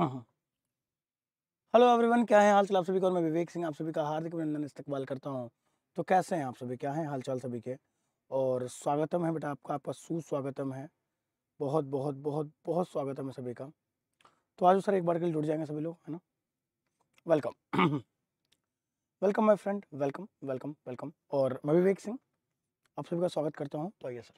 Hello everyone क्या है हाल चाल आप सभी का और मैं विवेक सिंह आप सभी का हार्दिक अभिनंदन इस्तेबाल करता हूँ तो कैसे हैं आप सभी क्या है हाल चाल सभी के और स्वागतम है बेटा आपका आपका सुस्वागतम है बहुत बहुत बहुत बहुत स्वागतम है सभी का तो आज सर एक बार के लिए जुड़ जाएंगे सभी लोग है ना welcome welcome my friend welcome welcome welcome और मैं विवेक सिंह आप सभी का स्वागत करता हूँ तो आइए सर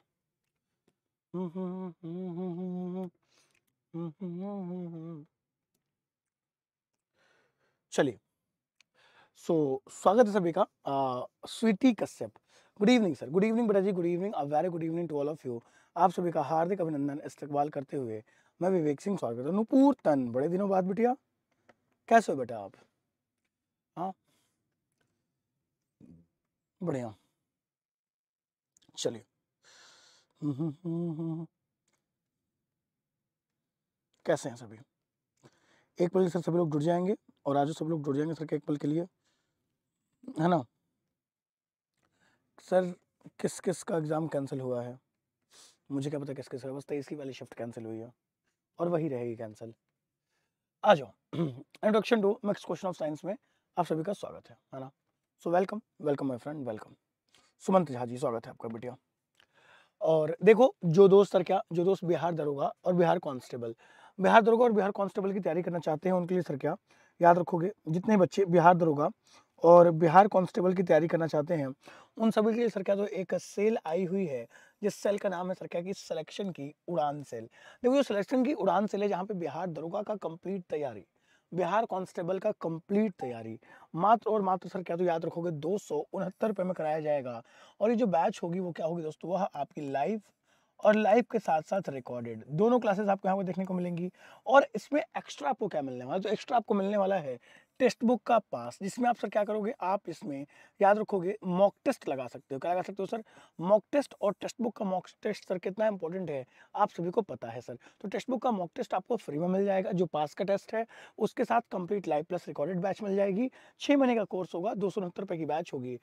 चलिए सो so, स्वागत है सभी का Sweety Kashyap good evening sir good evening बेटा जी good evening a very good evening to all of you आप सभी का हार्दिक अभिनंदन इस्तकबाल करते हुए मैं विवेक सिंह स्वागत है नुपुर तन बड़े दिनों बाद बिटिया कैसे हो बेटा आप हाँ बढ़िया चलिए हम्म, हम्म, हम्म, कैसे हैं सभी एक बजे सर सभी लोग जुड़ जाएंगे और आज सब लोग जुड़ जाएंगे सर केक पल के लिए है ना सर किस किस का एग्ज़ाम कैंसिल हुआ है मुझे क्या पता किस किस का बस तेईस की वाली शिफ्ट कैंसिल हुई है और वही रहेगी कैंसिल आ जाओ introduction to max question of science में आप सभी का स्वागत है है ना so welcome welcome my friend welcome Sumant Jha ji स्वागत है आपका बेटिया और देखो जो दोस्त सर क्या जो दोस्त बिहार दरोगा और बिहार कांस्टेबल बिहार दरोगा और बिहार कांस्टेबल की तैयारी करना चाहते हैं उनके लिए सर क्या याद रखोगे जितने बच्चे बिहार दरोगा और बिहार कांस्टेबल की तैयारी करना चाहते हैं उन सभी के लिए सर क्या तो एक सेल आई हुई है जिस सेल का नाम है सर क्या की सिलेक्शन की उड़ान सेल देखो जो सिलेक्शन की उड़ान सेल है जहाँ पे बिहार दरोगा का कंप्लीट तैयारी बिहार कांस्टेबल का कंप्लीट तैयारी मात्र और मात्र सर क्या तो याद रखोगे दो सौ उनहत्तर रुपये में कराया जाएगा और ये जो बैच होगी वो क्या होगी दोस्तों वह आपकी लाइफ और लाइव के साथ साथ रिकॉर्डेड दोनों क्लासेस आपको यहाँ पर देखने को मिलेंगी और इसमें एक्स्ट्रा आपको क्या मिलने वाला जो एक्स्ट्रा आपको मिलने वाला है टेस्ट बुक का पास जिसमें आप सर क्या करोगे आप इसमें याद रखोगे मॉक टेस्ट लगा सकते हो क्या लगा सकते हो सर मॉक टेस्ट और टेस्ट बुक का मॉक टेस्ट सर कितना इंपॉर्टेंट है आप सभी को पता है सर तो टेस्ट बुक का मॉक टेस्ट आपको फ्री में मिल जाएगा जो पास का टेस्ट है उसके साथ complete live plus recorded batch मिल जाएगी छः महीने का कोर्स होगा दो की बैच होगी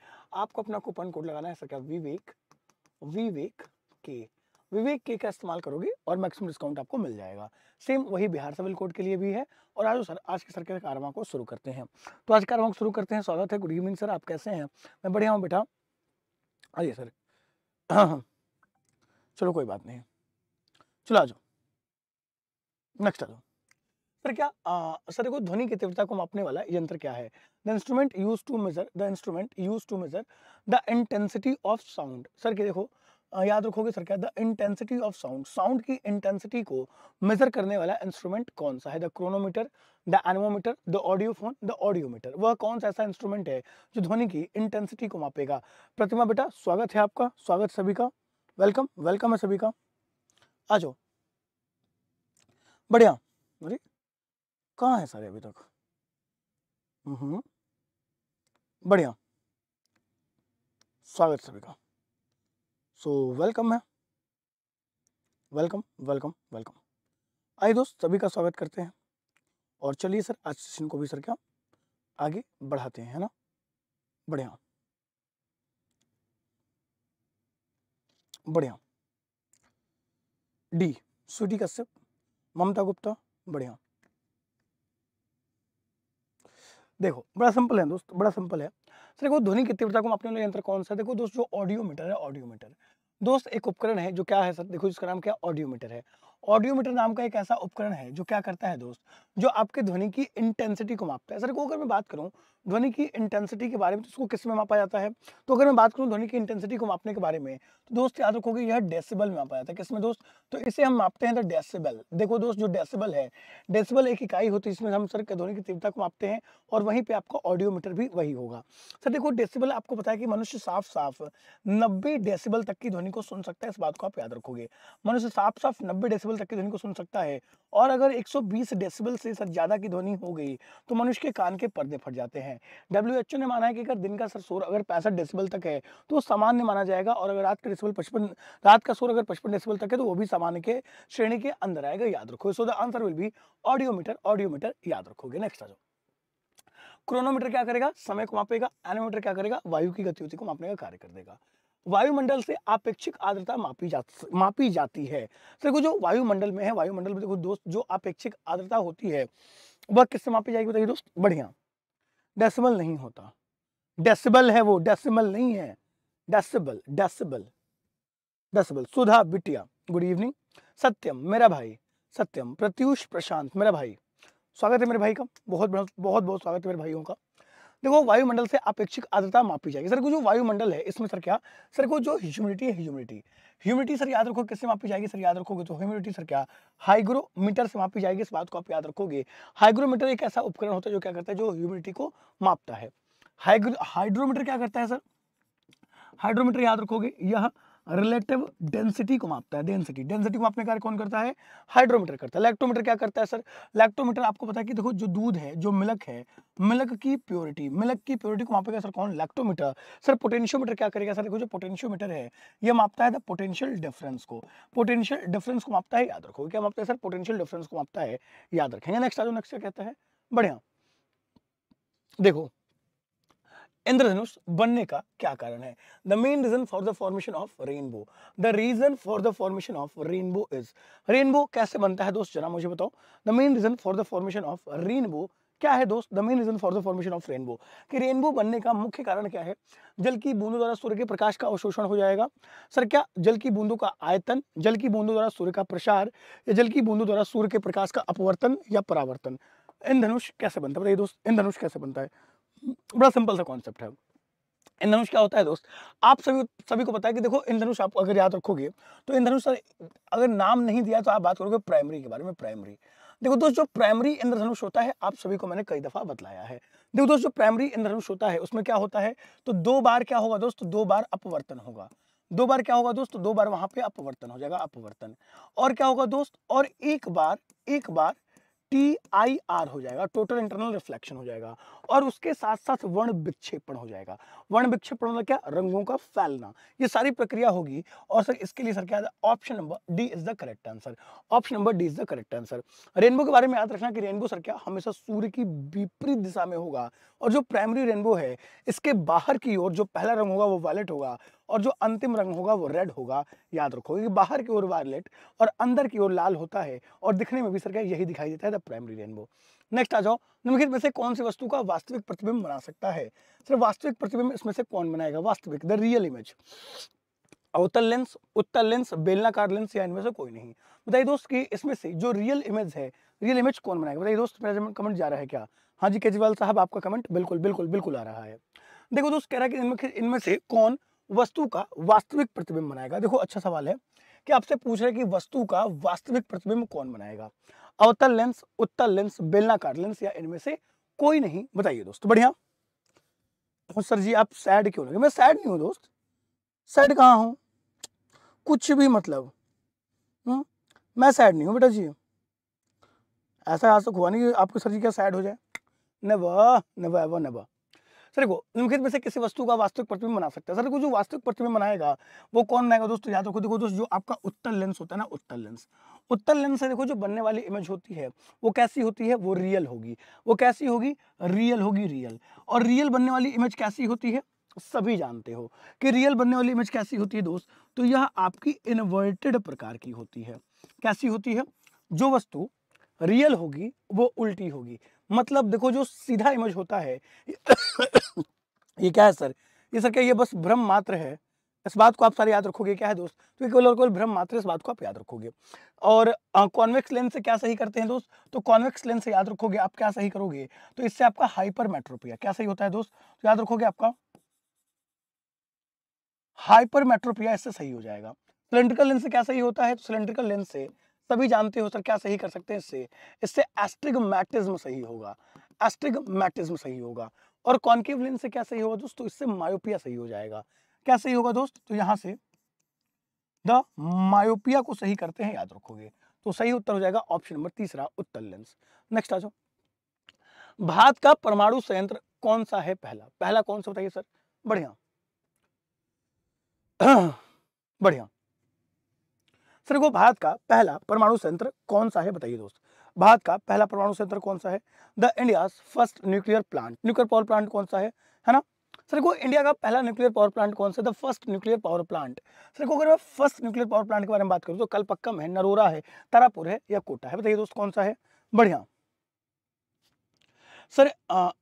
आपको अपना कूपन कोड लगाना है सर क्या विवेक विवेक के विवेक के का इस्तेमाल करोगे और मैक्सिमम डिस्काउंट आपको मिल जाएगा सेम वही बिहार सिविल कोड के लिए भी है और आज सर आज के सर के कारवा को शुरू करते हैं तो आज कारवा को शुरू करते हैं स्वागत है गुड इवनिंग सर आप कैसे हैं मैं बढ़िया हूँ बेटा आइए सर चलो कोई बात नहीं चलो आ जाओ नेक्स्ट आ जाओ सर क्या आ, सर को ध्वनि की तीव्रता को मापने वाला यंत्र क्या है the instrument use to measure the instrument use to measure the intensity of sound sir के देखो याद रखोगे सर क्या the intensity of sound sound की इंटेंसिटी को मेजर करने वाला इंस्ट्रूमेंट कौन सा है the chronometer the anemometer the audiophone the audiometer वह कौन सा ऐसा इंस्ट्रूमेंट है जो ध्वनि की इंटेंसिटी को मापेगा प्रतिमा बेटा स्वागत है आपका स्वागत सभी का वेलकम वेलकम है सभी का आ जाओ बढ़िया अरे कहाँ है सारे अभी तक हम्म, हम्म। बढ़िया स्वागत सभी का सो तो वेलकम है वेलकम वेलकम वेलकम आइए दोस्त सभी का स्वागत करते हैं और चलिए सर आज सेशन को भी सर क्या आगे बढ़ाते हैं है ना बढ़िया बढ़िया डी स्वीटी कश्यप ममता गुप्ता बढ़िया देखो बड़ा सिंपल है दोस्त बड़ा सिंपल है सर देखो ध्वनि की तीव्रता को मापने वाला यंत्र कौन सा देखो दोस्त जो ऑडियोमीटर है ऑडियोमीटर है दोस्त एक उपकरण है जो क्या है सर देखो जिसका नाम क्या ऑडियोमीटर है ऑडियोमीटर नाम का एक ऐसा उपकरण है जो क्या करता है दोस्त जो आपके ध्वनि की इंटेंसिटी को मापता है सर को अगर मैं बात करूं ध्वनि की इंटेंसिटी के बारे में तो उसको किस में मापा जाता है तो अगर मैं बात करूँ ध्वनि की इंटेंसिटी को मापने के बारे में तो दोस्त याद रखोगे यह डेसिबल में मापा जाता है किस में दोस्त तो इसे हम मापते हैं द डेसिबल देखो दोस्त जो डेसिबल है डेसिबल एक इकाई होती है इसमें हम सर ध्वनि की तीव्रता को मापते हैं और वहीं पर आपका ऑडियोमीटर भी वही होगा सर देखो डेसिबल आपको पता है कि मनुष्य साफ साफ नब्बे डेसिबल तक की ध्वनि को सुन सकता है इस बात को आप याद रखोगे मनुष्य साफ साफ नब्बे डेसिबल तक की ध्वनि को सुन सकता है और अगर एक डेसिबल से सर ज़्यादा की ध्वनि हो गई तो मनुष्य के कान के पर्दे फट जाते हैं है डब्ल्यू एच ओ ने माना है कि अगर दिन का सर शोर अगर पैंसठ डेसिबल तक है तो वो सामान्य माना जाएगा और अगर रात का डेसिबल पचपन रात का शोर अगर पचपन डेसिबल तक है तो वो भी सामान्य के श्रेणी के अंदर आएगा याद रखो so the answer will be audiometer audiometer याद रखोगे नेक्स्ट आ जाओ क्रोनोमीटर क्या करेगा समय को मापेगा एनोमीटर क्या करेगा वायु की गतिविधि को मापने का कार्य कर देगा वायुमंडल से आपेक्षिक आर्द्रता मापी जा मापी जाती है सर देखो जो वायुमंडल में है वायुमंडल में देखो दोस्त जो आपेक्षिक आर्द्रता होती है वह किससे मापी जाएगी बताइए दोस्त बढ़िया डेसिबल नहीं होता डेसिबल है वो डेसिमल नहीं है डेसिबल डेसिबल डेसिबल सुधा बिटिया गुड इवनिंग सत्यम मेरा भाई सत्यम प्रत्युष प्रशांत मेरा भाई स्वागत है मेरे भाई का बहुत बहुत बहुत, बहुत स्वागत है मेरे भाइयों का देखो वायुमंडल से अपेक्षित आद्रता मापी जाएगी सर को जो वायुमंडल है इसमें सर क्या सर को जो ह्यूमिडिटी है ह्यूमिडिटी ह्यूमिडिटी सर याद रखो किससे मापी जाएगी सर याद रखोगे तो ह्यूमिडिटी सर क्या हाइग्रोमीटर से मापी जाएगी इस बात को आप याद रखोगे हाइग्रोमीटर एक ऐसा उपकरण होता है जो क्या करता है जो ह्यूमिडिटी को मापता है हाइड्रोमीटर क्या करता है सर हाइड्रोमीटर याद रखोगे यह रिलेटिव डेंसिटी को मापता है डेंसिटी डेंसिटी को मापने का कौन करता है हाइड्रोमीटर करता है लैक्टोमीटर क्या करता है सर लैक्टोमीटर आपको पता है कि देखो जो दूध है जो मिल्क है मिल्क की प्योरिटी मिल्क की प्योरिटी को मापेगा सर कौन लैक्टोमीटर सर पोटेंशियोमीटर क्या करेगा सर देखो जो पोटेंशियोमीटर है यह मापता है द पोटेंशियल डिफरेंस को पोटेंशियल डिफरेंस को मापता है याद रखो क्या मापता है सर पोटेंशियल डिफरेंस को मापता है याद रखेंगे नेक्स्ट आज नेक्स्ट क्या कहता है बढ़िया देखो इंद्रधनुष बनने का क्या कारण है the main reason for the formation of rainbow the reason for the formation of rainbow is rainbow कैसे बनता है दोस्त जरा मुझे बताओ the main reason for the formation of rainbow क्या है दोस्त the main reason for the formation of rainbow कि रेनबो बनने का मुख्य कारण क्या है जल की बूंदों द्वारा सूर्य के प्रकाश का अवशोषण हो जाएगा सर क्या जल की बूंदों का आयतन जल की बूंदों द्वारा सूर्य का प्रसार या जल की बूंदों द्वारा सूर्य के प्रकाश का अपवर्तन या परावर्तन इन कैसे बनता है बताइए दोस्त इन कैसे बनता है बड़ा सिंपल सा कॉन्सेप्ट है इंद्रधनुष क्या होता है दोस्त आप सभी सभी को पता है कि देखो इंद्रधनुष आप अगर याद रखोगे तो इंद्रधनुष अगर नाम नहीं दिया तो आप बात करोगे प्राइमरी के बारे में प्राइमरी देखो दोस्त जो प्राइमरी इंद्रधनुष होता है आप सभी को मैंने कई दफ़ा बतलाया है देखो दोस्त जो प्राइमरी इंद्रधनुष होता है उसमें क्या होता है तो दो बार क्या होगा दोस्त दो बार अपवर्तन होगा दो बार क्या होगा दोस्त दो बार वहां पे अपवर्तन हो जाएगा अपवर्तन और क्या होगा दोस्त और एक बार एक बार टी आई आर हो जाएगा टोटल इंटरनल रिफ्लेक्शन हो जाएगा और उसके साथ साथ वर्ण विक्षेपण हो जाएगा वर्ण विक्षेपण मतलब क्या रंगों का फैलना ये सारी प्रक्रिया होगी और सर इसके लिए सर क्या option number D is the correct answer option number D is the correct answer rainbow के बारे में याद रखना कि रेनबो सर क्या हमेशा सूर्य की विपरीत दिशा में होगा और जो प्राइमरी रेनबो है इसके बाहर की ओर जो पहला रंग होगा वो वायलेट होगा और जो अंतिम रंग होगा वो रेड होगा याद रखो क्योंकि बाहर की ओर वायलेट और अंदर की ओर लाल होता है और दिखने में भी सर क्या यही दिखाई देता है द प्राइमरी रेनबो नेक्स्ट आ जाओ निम्नलिखित में से कौन सी वस्तु का वास्तविक प्रतिबिंब बना सकता है सर वास्तविक प्रतिबिंब इसमें से कौन बनाएगा वास्तविक द रियल इमेज अवतल लेंस उत्तर लेंस बेलनाकार लेंस या इनमें से कोई नहीं बताइए दोस्त कि इसमें से जो रियल इमेज है रियल इमेज कौन बनाएगा बताइए दोस्त मेरा कमेंट जा रहा है क्या हाँ जी केजरीवाल साहब आपका कमेंट बिल्कुल बिल्कुल बिल्कुल आ रहा है देखो दोस्त कह रहा है कि इनमें इनमें से कौन वस्तु का वास्तविक प्रतिबिंब बनाएगा देखो अच्छा सवाल है कि आपसे पूछ रहे कि वस्तु का वास्तविक प्रतिबिंब कौन बनाएगा अवतल लेंस उत्तल लेंस बेलनाकार लेंस या इनमें से कोई नहीं बताइए दोस्त बढ़िया सर जी आप सैड क्यों लगे मैं सैड नहीं हूं दोस्त सैड कहाँ हूं कुछ भी मतलब हुँ? हम्म, मैं सैड नहीं हूं बेटा जी ऐसा आज तक हुआ नहीं आपको सर जी क्या सैड हो जाए नवा नवा एवा नवा सर देखो निम्नलिखित में से किसी वस्तु का वास्तविक प्रतिबिंब बना सकते हैं सर देखो जो वास्तविक प्रतिबिंब बनाएगा वो कौन बनाएगा दोस्तों याद तो रखो देखो दोस्तों जो आपका उत्तर लेंस होता है ना उत्तर लेंस उत्तर लेंस से देखो जो बनने वाली इमेज होती है वो कैसी होती है वो रियल होगी वो कैसी होगी रियल होगी रियल और रियल बनने वाली इमेज कैसी होती है सभी जानते हो कि रियल बनने वाली इमेज कैसी होती है दोस्त तो यह आपकी इन्वर्टेड प्रकार की होती है कैसी होती है जो वस्तु रियल होगी वो उल्टी होगी मतलब देखो जो सीधा इमेज होता है ये क्या है सर ये सर क्या ये बस भ्रम मात्र है इस बात को आप सारे याद रखोगे क्या है दोस्त तो केवल और केवल भ्रम मात्र इस बात को आप याद रखोगे और कॉन्वेक्स लेंस से क्या सही करते हैं दोस्त तो कॉन्वेक्स लेंस से याद रखोगे आप क्या सही करोगे तो इससे आपका हाइपर मेट्रोपिया क्या सही होता है दोस्त तो याद रखोगे आपका हाइपर मेट्रोपिया इससे सही हो जाएगा सिलेंड्रिकल लेंस से क्या सही होता है तो सिलेंड्रिकल लेंस से सभी जानते हो सर क्या सही कर सकते हैं इससे इससे एस्ट्रिगमैटिज्म सही होगा एस्ट्रिगमैटिज्म सही होगा और कॉन्केव लेंस से क्या सही होगा दोस्त तो इससे मायोपिया सही हो जाएगा क्या सही होगा दोस्त तो यहाँ से द मायोपिया को सही करते हैं याद रखोगे तो सही उत्तर हो जाएगा ऑप्शन नंबर तीसरा उत्तर लेंस नेक्स्ट आ जाओ भारत का परमाणु संयंत्र कौन सा है पहला पहला कौन सा बताइए सर बढ़िया बढ़िया सर वो भारत का पहला परमाणु संयंत्र कौन सा है बताइए दोस्त भारत का पहला परमाणु संयंत्र कौन सा है the India first nuclear plant nuclear power plant कौन सा है है ना सर को इंडिया का पहला न्यूक्लियर पावर प्लांट कौन सा the first nuclear power plant sir को अगर मैं फर्स्ट न्यूक्लियर पावर प्लांट के बारे में बात करूँ तो कलपक्कम है नरोरा है तारापुर है या कोटा है बताइए दोस्त कौन सा है बढ़िया सर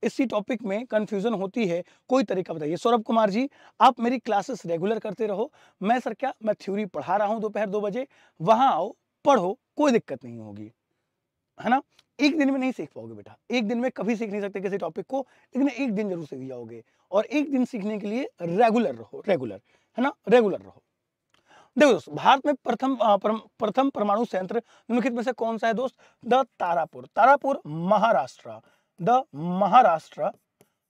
इसी टॉपिक में कन्फ्यूज़न होती है कोई तरीका बताइए सौरभ कुमार जी आप मेरी क्लासेस रेगुलर करते रहो मैं सर क्या मैं थ्योरी पढ़ा रहा हूँ दोपहर दो बजे वहाँ आओ पढ़ो कोई दिक्कत नहीं होगी है ना एक दिन में नहीं सीख पाओगे बेटा एक दिन में कभी सीख नहीं सकते किसी टॉपिक को लेकिन एक दिन जरूर सीख जाओगे और एक दिन सीखने के लिए रेगुलर रहो रेगुलर है ना रेगुलर रहो देखो दोस्त भारत में प्रथम प्रथम परमाणु संयंत्र निम्नलिखित में से कौन सा है दोस्त द तारापुर तारापुर महाराष्ट्र द महाराष्ट्र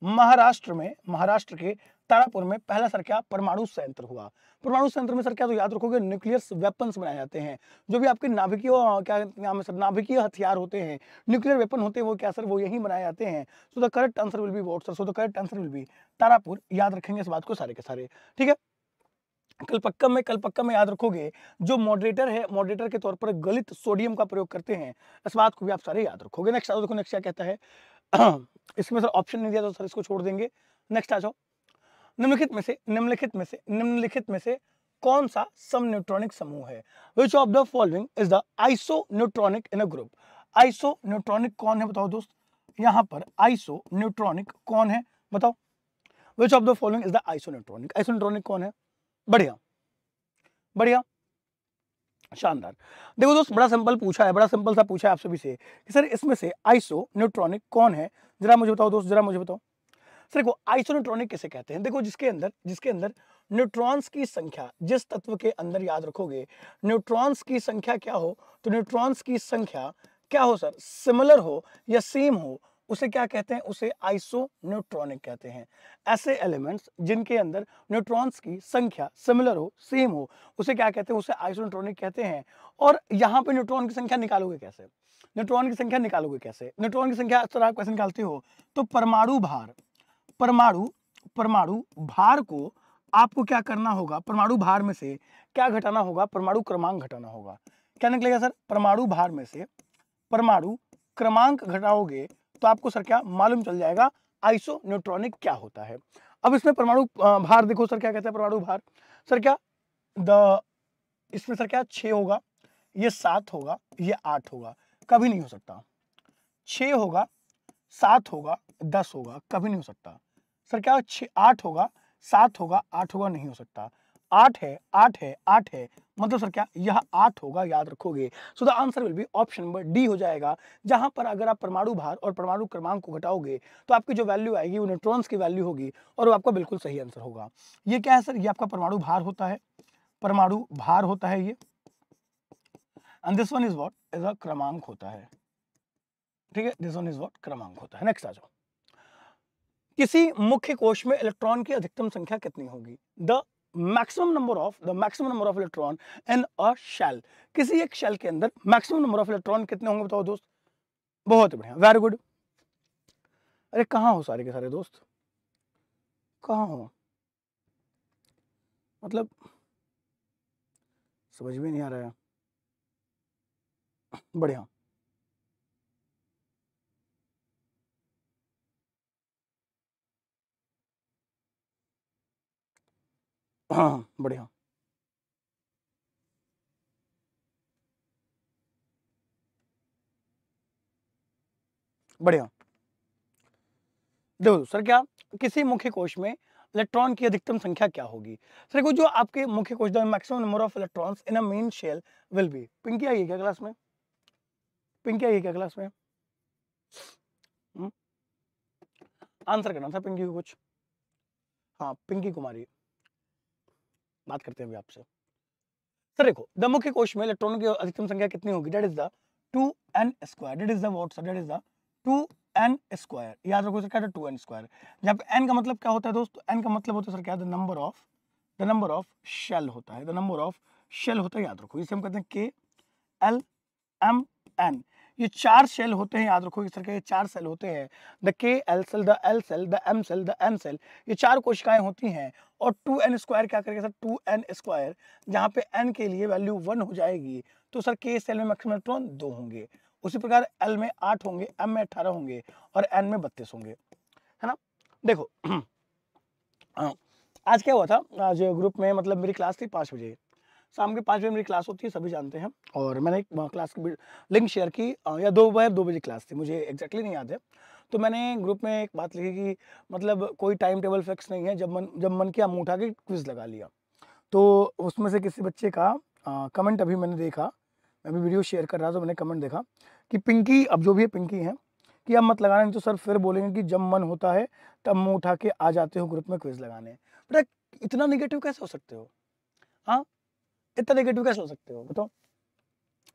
महाराष्ट्र में महाराष्ट्र के तारापुर में पहला सर क्या परमाणु संयंत्र हुआ परमाणु संयंत्र में सर क्या तो याद रखोगे न्यूक्लियर वेपन्स बनाए जाते हैं जो भी आपके नाभिकीय क्या नाम है सर नाभिकीय हथियार होते हैं न्यूक्लियर वेपन होते हैं वो क्या सर वो यही बनाए जाते हैं so the correct answer will be vote sir so the correct answer will be Tarapur याद रखेंगे इस बात को सारे के सारे ठीक है कलपक्कम में कलपक्कम में याद रखोगे जो मॉडरेटर है मॉडरेटर के तौर पर गलित सोडियम का प्रयोग करते हैं इस बात को भी आप सारे याद रखोगे नेक्स्ट देखो नेक्स्ट क्या कहता है इसमें सर ऑप्शन नहीं दिया तो सर इसको छोड़ देंगे नेक्स्ट आ जाओ निम्नलिखित में से निम्नलिखित में से निम्नलिखित में से कौन सा सम न्यूट्रॉनिक समूह है which of the following is the isoneutronic in a group isoneutronic कौन है बताओ दोस्त यहां पर आइसो न्यूट्रॉनिक कौन है बताओ which of the following is the isoneutronic isoneutronic कौन है बढ़िया बढ़िया शानदार देखो दोस्त बड़ा सिंपल पूछा है बड़ा सिंपल सा पूछा है आप सभी से कि सर इसमें से आइसो न्यूट्रॉनिक कौन है जरा मुझे बताओ दोस्त जरा मुझे बताओ सर देखो आइसो न्यूट्रॉनिक किसे कहते हैं देखो जिसके अंदर जिसके अंदर न्यूट्रॉन्स की संख्या जिस तत्व के अंदर याद रखोगे न्यूट्रॉन्स की संख्या क्या हो तो न्यूट्रॉन्स की संख्या क्या हो सर सिमिलर हो या सेम हो उसे क्या कहते हैं उसे आइसो न्यूट्रॉनिक कहते हैं ऐसे एलिमेंट्स जिनके अंदर न्यूट्रॉन्स की संख्या सिमिलर हो सेम हो उसे क्या कहते हैं उसे आइसो न्यूट्रॉनिक कहते हैं और यहाँ पे न्यूट्रॉन की संख्या निकालोगे कैसे न्यूट्रॉन की संख्या निकालोगे कैसे न्यूट्रॉन की संख्या सर आप कैसे निकालते हो तो परमाणु भार परमाणु परमाणु भार को आपको क्या करना होगा परमाणु भार में से क्या घटाना होगा परमाणु क्रमांक घटाना होगा क्या निकलेगा सर परमाणु भार में से परमाणु क्रमांक घटाओगे तो आपको सर क्या मालूम चल जाएगा आइसो न्यूट्रॉनिक क्या होता है अब इसमें परमाणु भार देखो सर क्या कहते हैं परमाणु भार सर क्या द इसमें सर क्या छ होगा ये सात होगा ये आठ होगा कभी नहीं हो सकता छ होगा सात होगा दस होगा कभी नहीं हो सकता सर क्या छ आठ होगा सात होगा आठ होगा नहीं हो सकता आठ है आठ है आठ है मतलब सर क्या यह आठ होगा याद रखोगे so the answer will be option number D हो जाएगा जहां पर अगर आप परमाणु भार और परमाणु क्रमांक को घटाओगे तो आपकी जो वैल्यू आएगी वो न्यूट्रॉन्स की वैल्यू होगी और वो आपका बिल्कुल सही आंसर होगा ये क्या है सर ये आपका परमाणु भार होता है परमाणु भार होता है ये and this one is what is a क्रमांक होता है ठीक है दिस वन इज वॉट क्रमांक होता है नेक्स्ट आ जाओ किसी मुख्य कोश में इलेक्ट्रॉन की अधिकतम संख्या कितनी होगी the maximum number of the maximum number of electron in a shell किसी एक शेल के अंदर मैक्सिमम नंबर ऑफ इलेक्ट्रॉन कितने होंगे बताओ दोस्त बहुत बढ़िया वेरी गुड अरे कहाँ हो सारे के सारे दोस्त कहाँ हो मतलब समझ में नहीं आ रहा है बढ़िया हाँ, बढ़िया बढ़िया देखो सर क्या किसी मुख्य कोश में इलेक्ट्रॉन की अधिकतम संख्या क्या होगी सर को जो आपके मुख्य कोश maximum number of electrons in a main shell will be Pinky आई है क्या क्लास में पिंकी आई है क्या क्लास में आंसर हम्म। करना था पिंकी को कुछ हाँ पिंकी कुमारी बात करते हैं अभी आपसे सर देखो द मुख्य कोश में इलेक्ट्रॉनों की अधिकतम संख्या कितनी होगी that is the two N square that is the what sir that is the two N square याद रखो सर क्या टू एन स्क्वायर जब एन का मतलब क्या होता है दोस्तों एन का मतलब होता है सर क्या the number of the number of shell होता है द नंबर ऑफ शेल होता है याद रखो इसे हम कहते हैं के एल एम एन ये चार सेल होते हैं याद रखो इस तरह के ये चार सेल होते हैं the K L shell the L shell the M shell the M shell ये चार कोशिकाएं होती हैं और टू एन स्क्वायर क्या करेगा सर टू एन स्क्वायर जहाँ पे एन के लिए वैल्यू वन हो जाएगी तो सर के सेल में मैक्सिमम इलेक्ट्रॉन दो होंगे उसी प्रकार एल में आठ होंगे एम में अठारह होंगे और एन में बत्तीस होंगे है ना देखो हाँ, आज क्या हुआ था आज ग्रुप में मतलब मेरी क्लास थी पाँच बजे शाम के पाँच बजे मेरी क्लास होती है सभी जानते हैं और मैंने एक क्लास की लिंक शेयर की या दोपहर दो, दो बजे क्लास थी मुझे एग्जैक्टली नहीं याद है तो मैंने ग्रुप में एक बात लिखी कि मतलब कोई टाइम टेबल फिक्स नहीं है जब मन जब मन किया मुँह उठा के क्विज लगा लिया तो उसमें से किसी बच्चे का आ, कमेंट अभी मैंने देखा मैं अभी वीडियो शेयर कर रहा था तो मैंने कमेंट देखा कि पिंकी अब जो भी है पिंकी हैं कि अब मत लगाना नहीं तो सर फिर बोलेंगे कि जब मन होता है तब मुँह उठा के आ जाते हो ग्रुप में क्विज लगाने बट इतना निगेटिव कैसे हो सकते हो हाँ इतना नेगेटिव कैसे हो सकते हो बताओ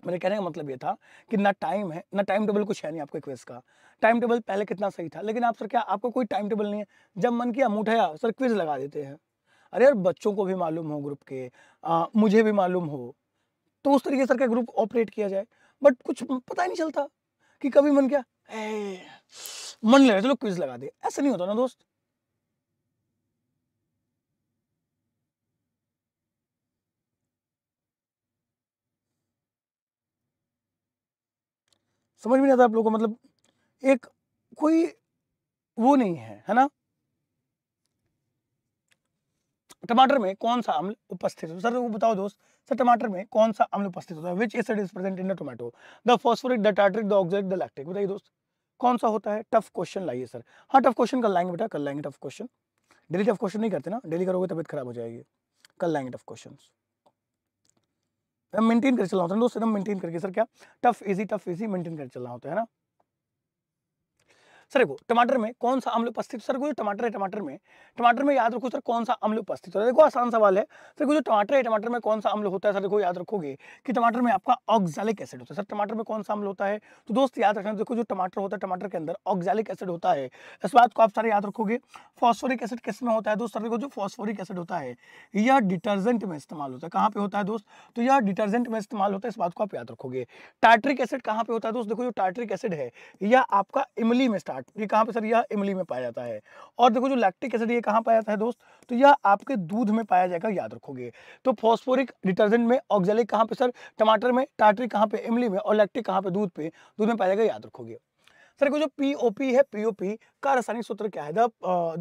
मेरे कहने का मतलब ये था कि ना टाइम है ना टाइम टेबल कुछ है नहीं आपको क्विज का टाइम टेबल पहले कितना सही था लेकिन आप सर क्या आपको कोई टाइम टेबल नहीं है जब मन किया मुठ सर क्विज लगा देते हैं अरे यार बच्चों को भी मालूम हो ग्रुप के आ, मुझे भी मालूम हो तो उस तरीके सर का ग्रुप ऑपरेट किया जाए बट कुछ पता ही नहीं चलता कि कभी मन क्या ए, मन ले चलो क्विज लगा दे ऐसा नहीं होता ना दोस्त समझ में नहीं आता आप लोगों को मतलब एक कोई वो नहीं है है ना टमाटर में कौन सा अम्ल उपस्थित होता है सर वो बताओ दोस्त सर टमाटर में कौन सा अम्ल उपस्थित होता है which acid is present in the tomato the phosphoric the tartaric the oxide the lactic बताइए दोस्त कौन सा होता है टफ क्वेश्चन लाइए सर हाँ टफ क्वेश्चन कर लाएंगे बेटा कर लाएंगे tough question daily tough question नहीं करते ना डेली करोगे तबियत खराब हो जाएगी कर लाएंगे टफ क्वेश्चन मेंटेन कर चल रहा होता तो है दोस्तों मेंटेन करके सर क्या tough easy tough easy maintain कर चल रहा होता तो है ना सर देखो टमाटर में कौन सा अम्ल उपस्थित सर जो टमाटर है टमाटर में टमाटर में याद रखो सर कौन सा अम्ल उपस्थित होता है देखो आसान सवाल है सर जो टमाटर है टमाटर में कौन सा अम्ल होता है सर देखो याद रखोगे कि टमाटर में आपका ऑक्जैलिक एसिड होता है सर टमाटर में कौन सा अम्ल होता है तो दोस्त याद रखना देखो जो टमाटर होता है टमाटर के अंदर ऑक्जैलिक एसिड होता है इस बात को आप सारे याद रखोगे फॉस्फोरिक एसिड किस में होता है दोस्त सर देखो जो फॉस्फोरिक एसिड होता है यह डिटर्जेंट में इस्तेमाल होता है कहाँ पे होता है दोस्त तो यह डिटर्जेंट में इस्तेमाल होता है इस बात को आप याद रखोगे टार्ट्रिक एसिड कहाँ पे होता है दोस्त देखो जो टार्ट्रिक एसिड है यह आपका इमली में स्टार्ट फैट ये कहाँ पे सर यह इमली में पाया जाता है और देखो जो लैक्टिक एसिड ये कहाँ पाया जाता है दोस्त तो यह आपके दूध में पाया जाएगा याद रखोगे तो फॉस्फोरिक डिटर्जेंट में ऑक्जेलिक कहाँ पे सर टमाटर में टाटरी कहाँ पे इमली में और लैक्टिक कहाँ पे दूध पे दूध में पाया जाएगा याद रखोगे सर को जो पीओपी है पीओपी का रासायनिक सूत्र क्या है the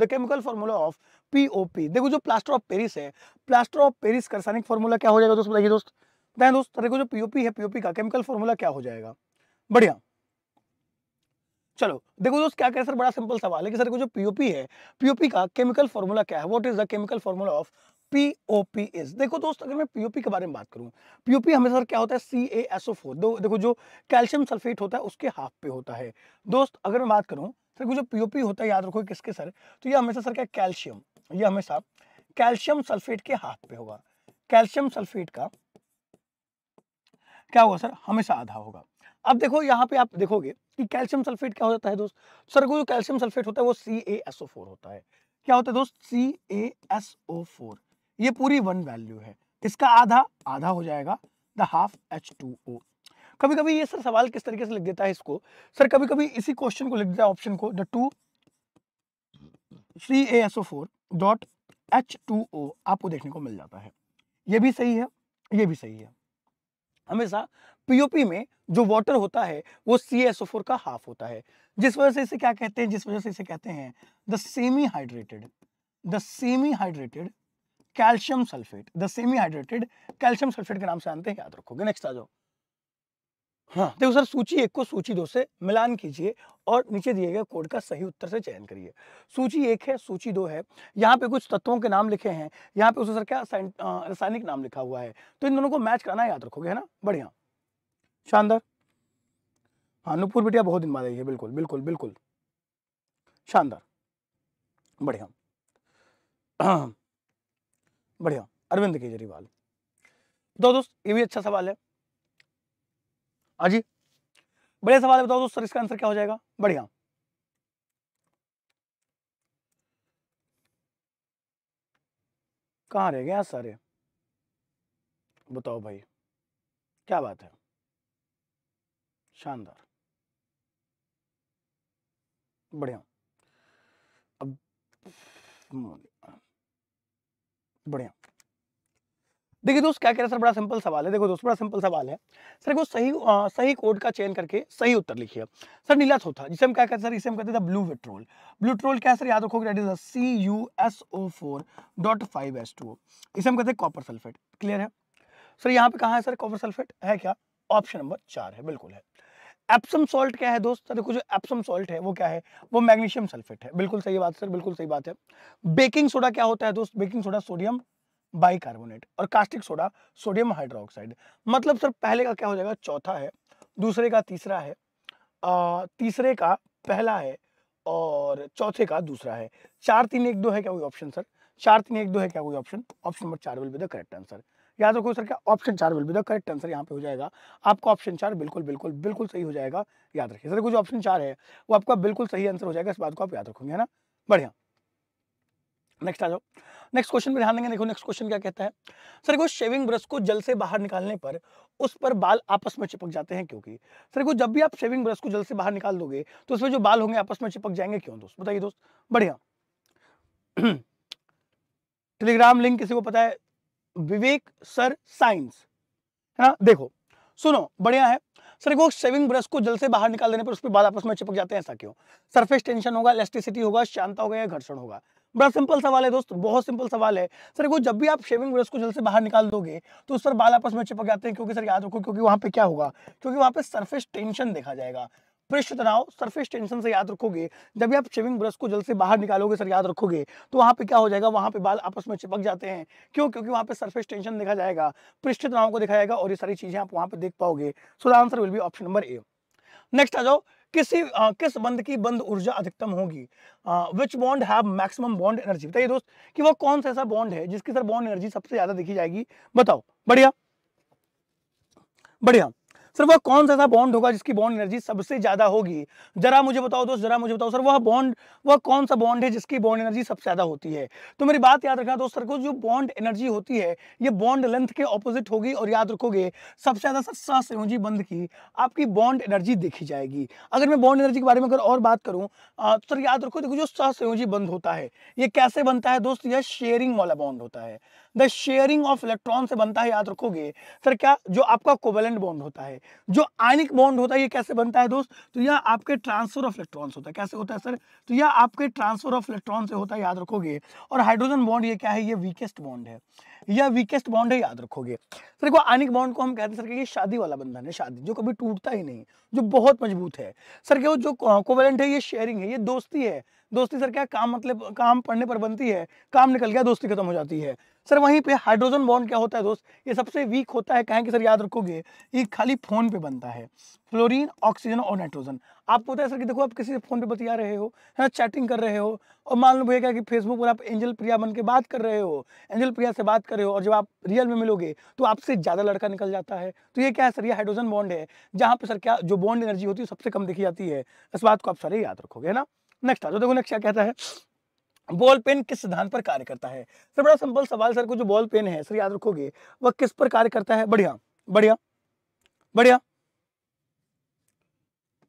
the chemical formula of POP देखो जो प्लास्टर ऑफ पेरिस है प्लास्टर ऑफ पेरिस का रासायनिक फॉर्मूला क्या हो जाएगा दोस्त बताइए दोस्त बताएं दोस्त सर को जो पीओपी है पीओपी का केमिकल फॉर्मूला क्या हो जाएगा बढ़िया चलो देखो दोस्त क्या कह सर बड़ा सिंपल सवाल है कि सर को जो पीओपी है पीओपी का केमिकल फॉर्मूला क्या है what is the chemical formula of POP is देखो दोस्त अगर मैं पीओपी के बारे में बात करूं पीओपी हमेशा क्या होता है सी ए एस ओ फोर देखो जो कैल्शियम सल्फेट होता है उसके हाफ पे होता है दोस्त अगर मैं बात करूं सर को जो पीओपी होता है याद रखो किसके सर तो ये हमेशा सर क्या कैल्शियम ये हमेशा कैल्शियम सल्फेट के हाफ पे होगा कैल्शियम सल्फेट का क्या होगा सर हमेशा आधा होगा अब देखो यहाँ पे आप देखोगे कि कैल्शियम सल्फेट क्या हो जाता है दोस्त सर को जो कैल्शियम सल्फेट होता है वो सी ए एस ओ फोर होता है क्या होता है दोस्त सी ए एस ओ फोर ये पूरी वन वैल्यू है इसका आधा आधा हो जाएगा the half H two O कभी कभी ये सर सवाल किस तरीके से लिख देता है इसको सर कभी कभी इसी क्वेश्चन को लिख देता है ऑप्शन को the two C A S O four dot H two O आपको देखने को मिल जाता है ये भी सही है ये भी सही है हमेशा पीओपी में जो वाटर होता है वो सी एस ओ फोर का हाफ होता है जिस वजह से इसे क्या कहते हैं जिस वजह से इसे कहते हैं the semi hydrated the semi hydrated calcium sulphate the semi hydrated calcium sulphate के नाम से जानते हैं याद रखोगे नेक्स्ट आ जाओ हाँ देखो सर सूची एक को सूची दो से मिलान कीजिए और नीचे दिए गए कोड का सही उत्तर से चयन करिए सूची एक है सूची दो है यहाँ पे कुछ तत्वों के नाम लिखे हैं यहाँ पे उसे सर क्या रासायनिक नाम लिखा हुआ है तो इन दोनों को मैच कराना याद रखोगे है ना बढ़िया शानदार हाँ नूपुर बिटिया बहुत दिन बाद आई है बिल्कुल बिल्कुल बिल्कुल शानदार बढ़िया बढ़िया अरविंद केजरीवाल बताओ दोस्त ये भी अच्छा सवाल है अजी बढ़िया सवाल है बताओ दोस्त सर इसका आंसर क्या हो जाएगा बढ़िया कहाँ रह गए सारे बताओ भाई क्या बात है शानदार बढ़िया अब बढ़िया देखिए दोस्त क्या कह रहे हैं सर बड़ा सिंपल सवाल है देखो दोस्त बड़ा सिंपल सवाल है सर को सही आ, सही कोड का चयन करके सही उत्तर लिखिए सर नीला चौथा जिसे हम क्या कहते सर इसे हम कहते थे ब्लू विट्रोल ब्लू ट्रोल क्या सर याद रखोगे that is C U S O four dot five S two इसे हम कहते हैं कॉपर सल्फेट क्लियर है सर यहाँ पे कहा है सर कॉपर सल्फेट है क्या ऑप्शन नंबर चार है बिल्कुल है एप्सम सॉल्ट क्या है दोस्त देखो जो एप्सम सॉल्ट है वो क्या है वो मैग्नीशियम सल्फेट है बिल्कुल सही बात सर बिल्कुल सही बात है बेकिंग सोडा क्या होता है दोस्त बेकिंग सोडा सोडियम बाइकार्बोनेट और कास्टिक सोडा सोडियम हाइड्रोक्साइड मतलब सर पहले का क्या हो जाएगा चौथा है दूसरे का तीसरा है आ, तीसरे का पहला है और चौथे का दूसरा है चार तीन एक दो है क्या कोई ऑप्शन सर चार तीन एक दो है क्या कोई ऑप्शन ऑप्शन नंबर चार will be the correct answer याद रखो सर क्या ऑप्शन चार will be the correct answer यहाँ पे हो जाएगा आपका ऑप्शन चार बिल्कुल बिल्कुल बिल्कुल सही हो जाएगा याद रखिए सर कुछ ऑप्शन चार है वो आपका बिल्कुल सही आंसर हो जाएगा इस बात को आप याद रखोगे है ना बढ़िया नेक्स्ट आ जाओ नेक्स्ट क्वेश्चन पर ध्यान देंगे देखो नेक्स्ट क्वेश्चन क्या कहता है सर को शेविंग ब्रश को जल से बाहर निकालने पर उस पर बाल आपस में चिपक जाते हैं क्योंकि सर को जब भी आप शेविंग ब्रश को जल से बाहर निकाल दोगे तो उसमें जो बाल होंगे आपस में चिपक जाएंगे क्यों दोस्त बताइए दोस्त बढ़िया टेलीग्राम लिंक किसी को पता है विवेक सर साइंस है ना देखो सुनो बढ़िया है सर देखो शेविंग ब्रश को जल से बाहर निकाल देने पर उसके बाद आपस में चिपक जाते हैं ऐसा क्यों सरफेस टेंशन होगा इलेक्ट्रिसिटी होगा शांता होगा या घर्षण होगा बड़ा सिंपल सवाल है दोस्त बहुत सिंपल सवाल है सर देखो जब भी आप शेविंग ब्रश को जल से बाहर निकाल दोगे तो उस पर बाल आपस में चिपक जाते हैं क्योंकि सर याद रखो क्योंकि वहां पे क्या होगा क्योंकि वहां पे सरफेस टेंशन देखा जाएगा पृष्ठ तनाव सरफेस टेंशन से याद रखोगे जब भी आप शेविंग ब्रश को जल से बाहर निकालोगे सर याद रखोगे तो वहाँ पे क्या हो जाएगा वहाँ पे बाल आपस में चिपक जाते हैं क्यों क्योंकि वहाँ पे सरफेस टेंशन देखा जाएगा पृष्ठ तनाव को देखा जाएगा और ये सारी चीजें आप वहाँ पे देख पाओगे so the answer will be option number A next आ जाओ किसी आ, किस बंद की बंद ऊर्जा अधिकतम होगी which bond have maximum bond energy बताइए दोस्त कि वो कौन सा ऐसा बॉन्ड है जिसकी सर बॉन्ड एनर्जी सबसे ज्यादा देखी जाएगी बताओ बढ़िया बढ़िया सर वह कौन सा ऐसा बॉन्ड होगा जिसकी बॉन्ड एनर्जी सबसे ज़्यादा होगी जरा मुझे बताओ दोस्त जरा मुझे बताओ सर वह बॉन्ड वह कौन सा बॉन्ड है जिसकी बॉन्ड एनर्जी सबसे ज़्यादा होती है तो मेरी बात याद रखना दोस्त सर को जो बॉन्ड एनर्जी होती है ये बॉन्ड लेंथ के ऑपोजिट होगी और याद रखोगे सबसे ज़्यादा सर सहसंयोजी बंद की आपकी बॉन्ड एनर्जी देखी जाएगी अगर मैं बॉन्ड एनर्जी के बारे में अगर और बात करूँ तो सर याद रखो देखो जो सहसंजी बंद होता है ये कैसे बनता है दोस्त यह शेयरिंग वाला बॉन्ड होता है द शेयरिंग ऑफ इलेक्ट्रॉन से बनता है याद रखोगे सर क्या जो आपका कोवेलेंट बॉन्ड होता है जो आयनिक बॉन्ड होता है ये कैसे बनता है दोस्त तो यह आपके ट्रांसफर ऑफ इलेक्ट्रॉन्स होता है कैसे होता है सर तो यह आपके ट्रांसफर ऑफ इलेक्ट्रॉन से होता है याद रखोगे और हाइड्रोजन बॉन्ड ये क्या है ये वीकेस्ट बॉन्ड है या वीकेस्ट बॉन्ड है याद रखोगे सर तो देखो आनिक बॉन्ड को हम कहते हैं सर कि ये शादी वाला बंधन है शादी जो कभी टूटता ही नहीं जो बहुत मजबूत है सर क्या जो कोवेलेंट है ये शेयरिंग है ये दोस्ती है दोस्ती सर क्या काम मतलब काम पढ़ने पर बनती है काम निकल गया दोस्ती खत्म हो जाती है सर वहीं पे हाइड्रोजन बॉन्ड क्या होता है दोस्त ये सबसे वीक होता है कहें कि सर याद रखोगे ये खाली फोन पे बनता है फ्लोरीन ऑक्सीजन और नाइट्रोजन आपको होता तो है सर कि देखो आप किसी से फ़ोन पे बतिया रहे हो है ना चैटिंग कर रहे हो और मान लो भैया क्या कि फेसबुक पर आप एंजल प्रिया बन के बात कर रहे हो एंजल प्रिया से बात कर रहे हो और जब आप रियल में मिलोगे तो आपसे ज़्यादा लड़का निकल जाता है तो ये क्या है सर ये हाइड्रोजन बॉन्ड है जहाँ पर सर क्या जो बॉन्ड एनर्जी होती है सबसे कम देखी जाती है इस बात को आप सारे याद रखोगे है ना नेक्स्ट आ जाओ देखो नेक्स्ट क्या कहता है बॉल पेन किस सिद्धांत पर कार्य करता है सर बड़ा सिंपल सवाल सर को जो बॉल पेन है सर याद रखोगे वह किस पर कार्य करता है बढ़िया बढ़िया बढ़िया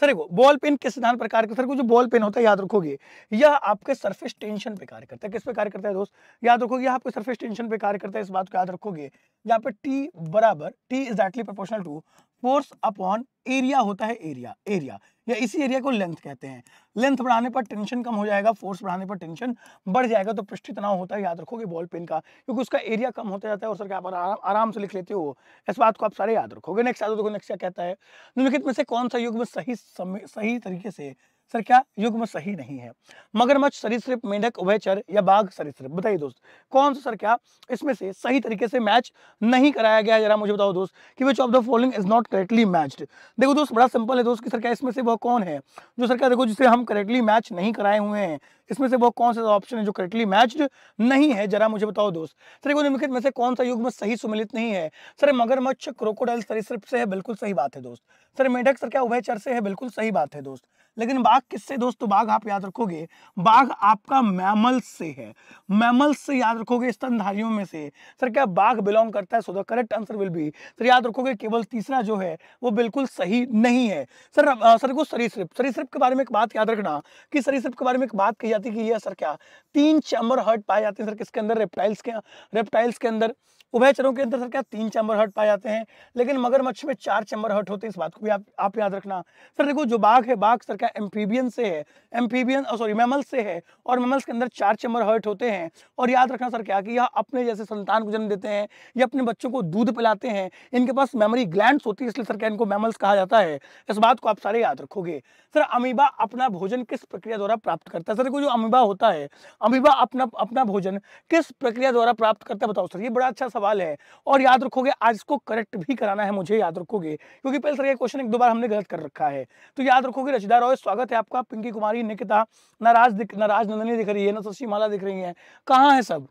सर देखो बॉल पेन किस सिद्धांत पर कार्य करता है जो बॉल पेन होता है याद रखोगे यह आपके सरफेस टेंशन पे कार्य करता है किस पे कार्य करता है दोस्त याद रखोगे आपके सरफेस टेंशन पे कार्य करता है इस बात को याद रखोगे यहाँ पे टी बराबर T is actually proportional to force upon area होता है एरिया एरिया या इसी एरिया को लेंथ कहते हैं लेंथ बढ़ाने पर टेंशन कम हो जाएगा फोर्स बढ़ाने पर टेंशन बढ़ जाएगा तो पृष्ठ तनाव होता है याद रखोगे बॉल पेन का क्योंकि उसका एरिया कम होता जाता है और सर क्या आप आराम आराम से लिख लेते हो इस बात को आप सारे याद रखोगे नेक्स्ट याद तो देखो नेक्स्ट क्या कहता है निम्नलिखित में से कौन सा युग में सही समय सही तरीके से सर क्या युग्म सही नहीं है मगरमच्छ सरीसृप मेंढक उभयचर या बाघ सरीसृप बताइए दोस्त कौन सा सर क्या इसमें से सही तरीके से मैच नहीं कराया गया जरा मुझे बताओ दोस्त कि which of the following is not correctly matched देखो दोस्त बड़ा सिंपल है दोस्त कि सर क्या इसमें से वह कौन है जो सर क्या देखो जिसे हम करेक्टली मैच नहीं कराए हुए हैं इसमें से वो कौन सा ऑप्शन है जो करेक्टली मैच्ड नहीं है जरा मुझे बताओ दोस्त सर देखो निम्नलिखित में से कौन सा युग्म सही सुमिलित नहीं है सर मगरमच्छ क्रोकोडाइल सरीसृप से है बिल्कुल सही बात है दोस्त सर मेंढक सर क्या उभयचर से है बिल्कुल सही बात है दोस्त लेकिन बाघ किससे दोस्तों तो बाघ आप याद रखोगे बाघ आपका मैमल्स से है मैमल्स से याद रखोगे स्तनधारियों में से सर क्या बाघ बिलोंग करता है so the correct answer will be sir याद रखोगे केवल तीसरा जो है वो बिल्कुल सही नहीं है सर सर को सरीसृप सरीसृप के बारे में एक बात याद रखना कि सरीसृप के बारे में एक बात कही जाती है कि यह सर क्या तीन चैम्बर हर्ट पाए जाते हैं सर किसके अंदर रेप्टाइल्स के रेप्टाइल्स के अंदर उभयचरों के अंदर सर क्या तीन चैम्बर हर्ट पाए जाते हैं लेकिन मगरमच्छ में चार चैम्बर हर्ट होते हैं इस बात को भी आप, आप याद रखना सर देखो जो बाघ है बाघ सर का एम्फीबियन से है एम्फीबियन सॉरी मेमल्स से है और मेमल्स के अंदर चार चैम्बर हर्ट होते हैं और याद रखना सर क्या कि यह अपने जैसे संतान को जन्म देते हैं या अपने बच्चों को दूध पिलाते हैं इनके पास मेमोरी ग्लैंड होती है इसलिए सर क्या इनको मेमल्स कहा जाता है इस बात को आप सारे याद रखोगे सर अमीबा अपना भोजन किस प्रक्रिया द्वारा प्राप्त करता है सर देखो जो अमीबा होता है अमीबा अपना अपना भोजन किस प्रक्रिया द्वारा प्राप्त करता है बताओ सर ये बड़ा अच्छा सवाल है और याद रखोगे आज इसको करेक्ट भी कराना है मुझे याद रखोगे क्योंकि पहले सर ये क्वेश्चन एक दो बार हमने गलत कर रखा है तो याद रखोगे रचदा रॉय है स्वागत है आपका पिंकी कुमारी निकिता नाराज दिख नाराज नंदनी दिख रही है ना शशि माला दिख रही है कहाँ है सब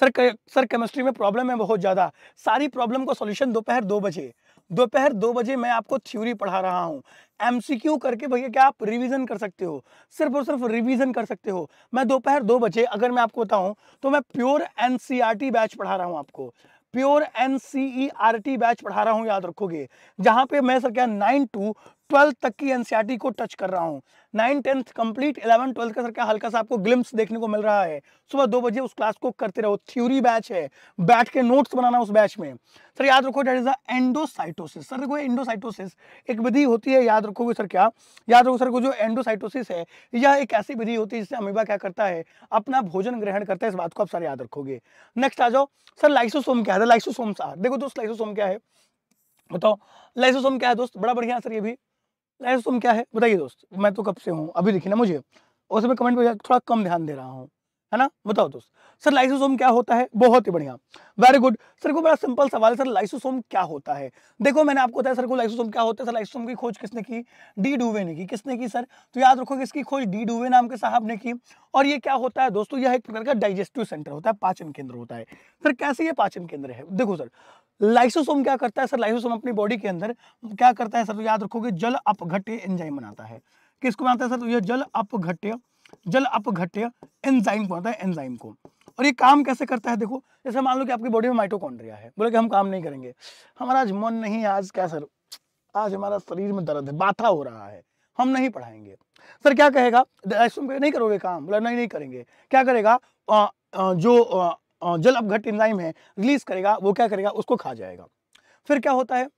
सर के, सर केमिस्ट्री में प्रॉब्लम है बहुत ज़्यादा सारी प्रॉब्लम को सॉल्यूशन दोपहर दो बजे दोपहर दो बजे मैं आपको थ्योरी पढ़ा रहा हूँ एमसीक्यू करके भैया क्या आप रिवीजन कर सकते हो सिर्फ और सिर्फ रिवीजन कर सकते हो मैं दोपहर दो बजे अगर मैं आपको बताऊँ तो मैं प्योर एनसीईआरटी बैच पढ़ा रहा हूँ आपको प्योर एन बैच पढ़ा रहा हूँ याद रखोगे जहाँ पे मैं सर क्या नाइन टू ट्वेल्थ तक की एनसीईआरटी e को टच कर रहा हूँ nine tenth complete eleven twelfth का सर क्या हल्का सा आपको ग्लिम्स देखने को मिल रहा है सुबह दो बजे उस क्लास को करते रहो थ्योरी बैच है बैठ के नोट्स बनाना उस बैच में सर याद रखो डेट इज एंडोसाइटोसिस सर देखो एंडोसाइटोसिस एक विधि होती है याद रखोगे सर क्या याद रखो सर को जो एंडोसाइटोसिस है यह एक ऐसी विधि होती है जिससे अमीबा क्या करता है अपना भोजन ग्रहण करता है इस बात को आप सर याद रखोगे नेक्स्ट आ जाओ सर लाइसोसोम क्या है लाइसोसोम देखो दोस्त लाइसोसोम क्या है बताओ लाइसोसोम क्या है दोस्त बड़ा बढ़िया सर ये भी लाइफ तुम क्या है बताइए दोस्त मैं तो कब से हूँ अभी लिखी ना मुझे और उसमें कमेंट में थोड़ा कम ध्यान दे रहा हूँ है ना बताओ दोस्त सर लाइसोसोम क्या होता है बहुत ही बढ़िया वेरी गुड सर को बड़ा सिंपल सवाल है सर लाइसोसोम क्या होता है देखो मैंने आपको बताया सर को लाइसोसोम क्या होता है सर लाइसोसोम की खोज किसने की डी डूवे ने की किसने की सर तो याद रखो इसकी खोज डी डूवे नाम के साहब ने की और ये क्या होता है दोस्तों यह एक प्रकार का डाइजेस्टिव सेंटर होता है पाचन केंद्र होता है सर कैसे ये पाचन केंद्र है देखो सर लाइसोसोम क्या करता है सर लाइसोसोम अपनी बॉडी के अंदर क्या करता है सर तो याद रखोगे जल अपघट्य एंजाइम बनाता है किसको बनाता है सर तो यह जल अपघट्य जल अपघट्य एंजाइम बनाता है एंजाइम को और ये काम कैसे करता है देखो जैसे मान लो कि आपकी बॉडी में माइटोकॉन्ड्रिया है बोले कि हम काम नहीं करेंगे हमारा आज मन नहीं आज क्या सर आज हमारा शरीर में दर्द है बाथा हो रहा है हम नहीं पढ़ाएंगे सर क्या कहेगा नहीं करोगे काम बोला नहीं नहीं करेंगे क्या करेगा आ, आ, जो जल अपघट इंजाइम है रिलीज करेगा वो क्या करेगा उसको खा जाएगा फिर क्या होता है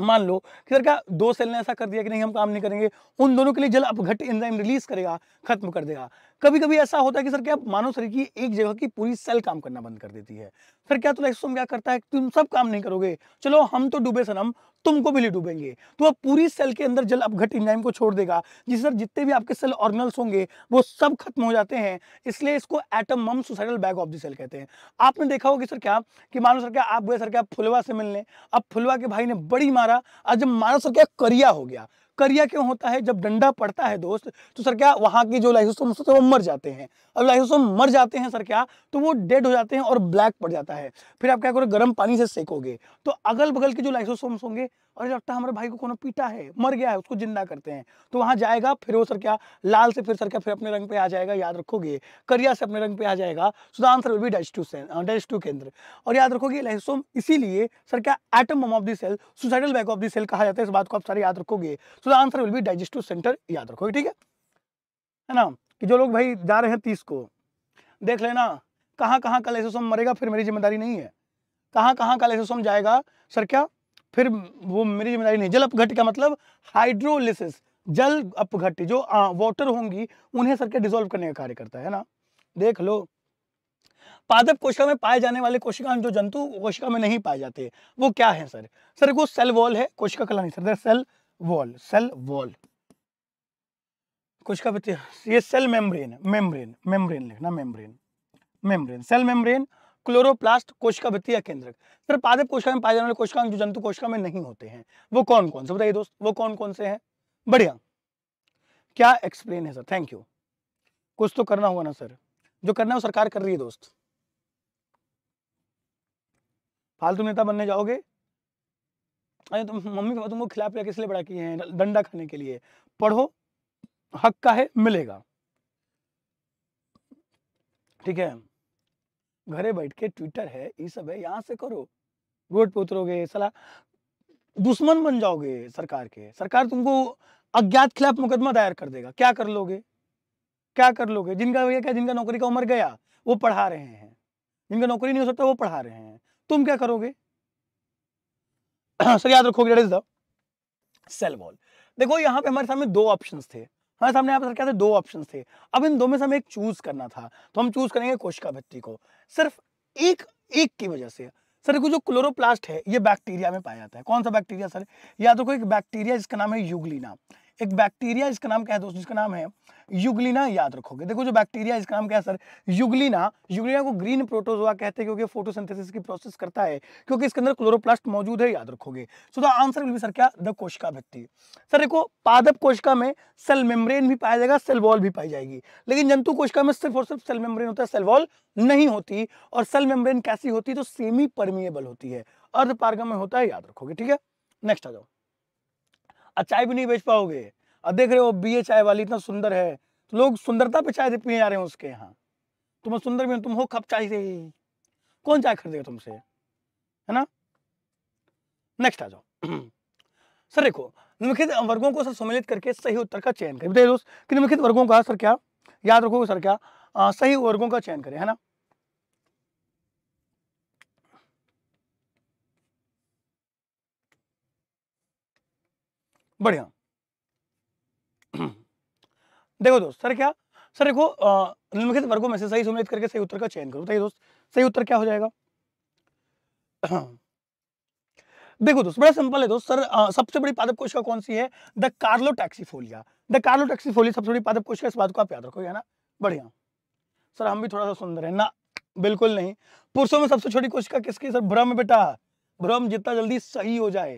मान लो कि सर क्या दो सेल ने ऐसा कर दिया कि नहीं हम काम नहीं करेंगे उन दोनों के लिए जल अपघट इंजाइम रिलीज करेगा खत्म कर देगा कभी कभी ऐसा होता है कि सर क्या मानव शरीर की एक जगह की पूरी सेल काम करना बंद कर देती है सर क्या तो लाइसोसोम क्या करता है तुम सब काम नहीं करोगे चलो हम तो डूबे सनम तुमको भी नहीं डूबेंगे तो अब पूरी सेल के अंदर जल अपघट इंजाइम को छोड़ देगा जिससे सर जितने भी आपके सेल ऑर्गनल्स होंगे वो सब खत्म हो जाते हैं इसलिए इसको एटम मम suicidal bag of the cell कहते हैं आपने देखा होगा सर क्या कि मानो सर क्या आप गए सर क्या फुलवा से मिलने अब फुलवा के भाई ने बड़ी मारा आज जब मानो सर क्या करिया हो गया करिया क्यों होता है जब डंडा पड़ता है दोस्त तो सर क्या वहाँ की जो लाइसोसोम होते हैं वो मर जाते हैं अब लाइसोसोम मर जाते हैं सर क्या तो वो डेड हो जाते हैं और ब्लैक पड़ जाता है फिर आप क्या करोगे गर्म पानी से सेकोगे तो अगल बगल के जो लाइसोसोम्स होंगे और लगता है हमारे भाई को कोनो पीटा है मर गया है उसको जिंदा करते हैं तो वहाँ जाएगा फिर वो सर क्या लाल से फिर सर क्या फिर अपने रंग पे आ जाएगा याद रखोगे करिया से अपने रंग पे आ जाएगा so the answer will be dash two dash two केंद्र और याद रखोगे लाइसोसोम इसीलिए सर क्या atom bomb of the cell suicidal back of the cell कहा जाता है इस बात को आप सारे याद रखोगे so the answer will be digestive centre याद रखोगे ठीक है है ना कि जो लोग भाई जा रहे हैं तीस को देख लेना कहाँ कहाँ का लेसोसोम मरेगा फिर मेरी जिम्मेदारी नहीं है कहाँ कहाँ का लेसोसोम जाएगा सर क्या फिर वो मेरी जिम्मेदारी नहीं जल अपघट का मतलब हाइड्रोलिसिस जल अपघट जो आ, वाटर होंगी उन्हें सर के डिजोल्व करने का कार्य करता है ना देख लो पादप कोशिका में पाए जाने वाले कोशिका जो जंतु कोशिका में नहीं पाए जाते वो क्या है सर सर वो सेल वॉल है कोशिका कला नहीं sir cell wall cell wall कुछ का बच्चे ये सेल मेम्ब्रेन मेम्ब्रेन मेम्ब्रेन लिखना membrane membrane cell membrane chloroplast कोशिका भित्ति या केंद्रक सर पादप कोशिका में पाए जाने वाले कोशिका जो जंतु कोशिका में नहीं होते हैं वो कौन कौन से बताइए दोस्त वो कौन कौन से हैं बढ़िया क्या एक्सप्लेन है सर थैंक यू कुछ तो करना होगा ना सर जो करना है वो सरकार कर रही है दोस्त फालतू नेता बनने जाओगे अरे तुम तो मम्मी पापा तुमको तो खिला पिला किस लिए बड़ा किए हैं डंडा खाने के लिए पढ़ो हक का है मिलेगा ठीक है घरे बैठ के ट्विटर है ये सब है यहाँ से करो रोड पे उतरोगे सलाह दुश्मन बन जाओगे सरकार के सरकार तुमको अज्ञात खिलाफ मुकदमा दायर कर देगा क्या कर लोगे क्या कर लोगे जिनका क्या जिनका नौकरी का उम्र गया वो पढ़ा रहे हैं जिनका नौकरी नहीं हो सकता वो पढ़ा रहे हैं तुम क्या करोगे हाँ, सर याद रखो that is the cell wall देखो यहाँ पे हमारे सामने दो ऑप्शन थे हमारे सामने यहाँ पर क्या थे दो ऑप्शन थे अब इन दो में से हमें एक चूज करना था तो हम चूज करेंगे कोशिका भित्ति को सिर्फ एक एक की वजह से सर देखो जो क्लोरोप्लास्ट है ये बैक्टीरिया में पाया जाता है कौन सा बैक्टीरिया सर याद रखो एक बैक्टीरिया जिसका नाम है यूगलिना एक बैक्टीरिया इसका नाम क्या है दोस्तों इसका नाम है युगलिना याद रखोगे देखो जो बैक्टीरिया इसका नाम क्या है सर युगलिना युगलिना को ग्रीन प्रोटोजोआ कहते हैं क्योंकि फोटोसिंथेसिस की प्रोसेस करता है क्योंकि इसके अंदर क्लोरोप्लास्ट मौजूद है याद रखोगे so the answer will be sir क्या द कोशिका भित्ति सर देखो पादप कोशिका में सेल मेम्ब्रेन भी पाया जाएगा सेल वॉल भी पाई जाएगी लेकिन जंतु कोशिका में सिर्फ और सिर्फ सेल मेम्ब्रेन होता है सेल वॉल नहीं होती और सेल मेम्ब्रेन कैसी होती है तो सेमी परमिएबल होती है अर्ध पारगम में होता है याद रखोगे ठीक है नेक्स्ट आ जाओ और चाय भी नहीं बेच पाओगे अब देख रहे हो बी चाय वाली इतना सुंदर है तो लोग सुंदरता पे चाय पीने जा रहे हैं उसके यहाँ तुम तो सुंदर भी तुम हो खप चाय से ही कौन चाय खरीदेगा तुमसे है ना नेक्स्ट आ जाओ सर देखो निम्नलिखित वर्गों को सर सम्मिलित करके सही उत्तर का चयन करें बताइए दोस्त कि निम्नलिखित वर्गों का सर क्या याद रखोगे सर क्या आ, सही वर्गों का चयन करें है ना बढ़िया देखो दोस्त सर क्या सर देखो निम्नलिखित वर्गों में से सही सुमेलित करके सही उत्तर का चयन करो बताइए दोस्त सही उत्तर क्या हो जाएगा देखो दोस्त बड़ा सिंपल है दोस्त सर सबसे बड़ी पादप कोशिका कौन सी है the Caulerpa taxifolia the Caulerpa taxifolia सबसे बड़ी पादप कोशिका इस बात को आप याद रखोगे है ना बढ़िया सर हम भी थोड़ा सा सुंदर है ना बिल्कुल नहीं पुरुषों में सबसे छोटी कोशिका किसकी सर भ्रम बेटा भ्रम जितना जल्दी सही हो जाए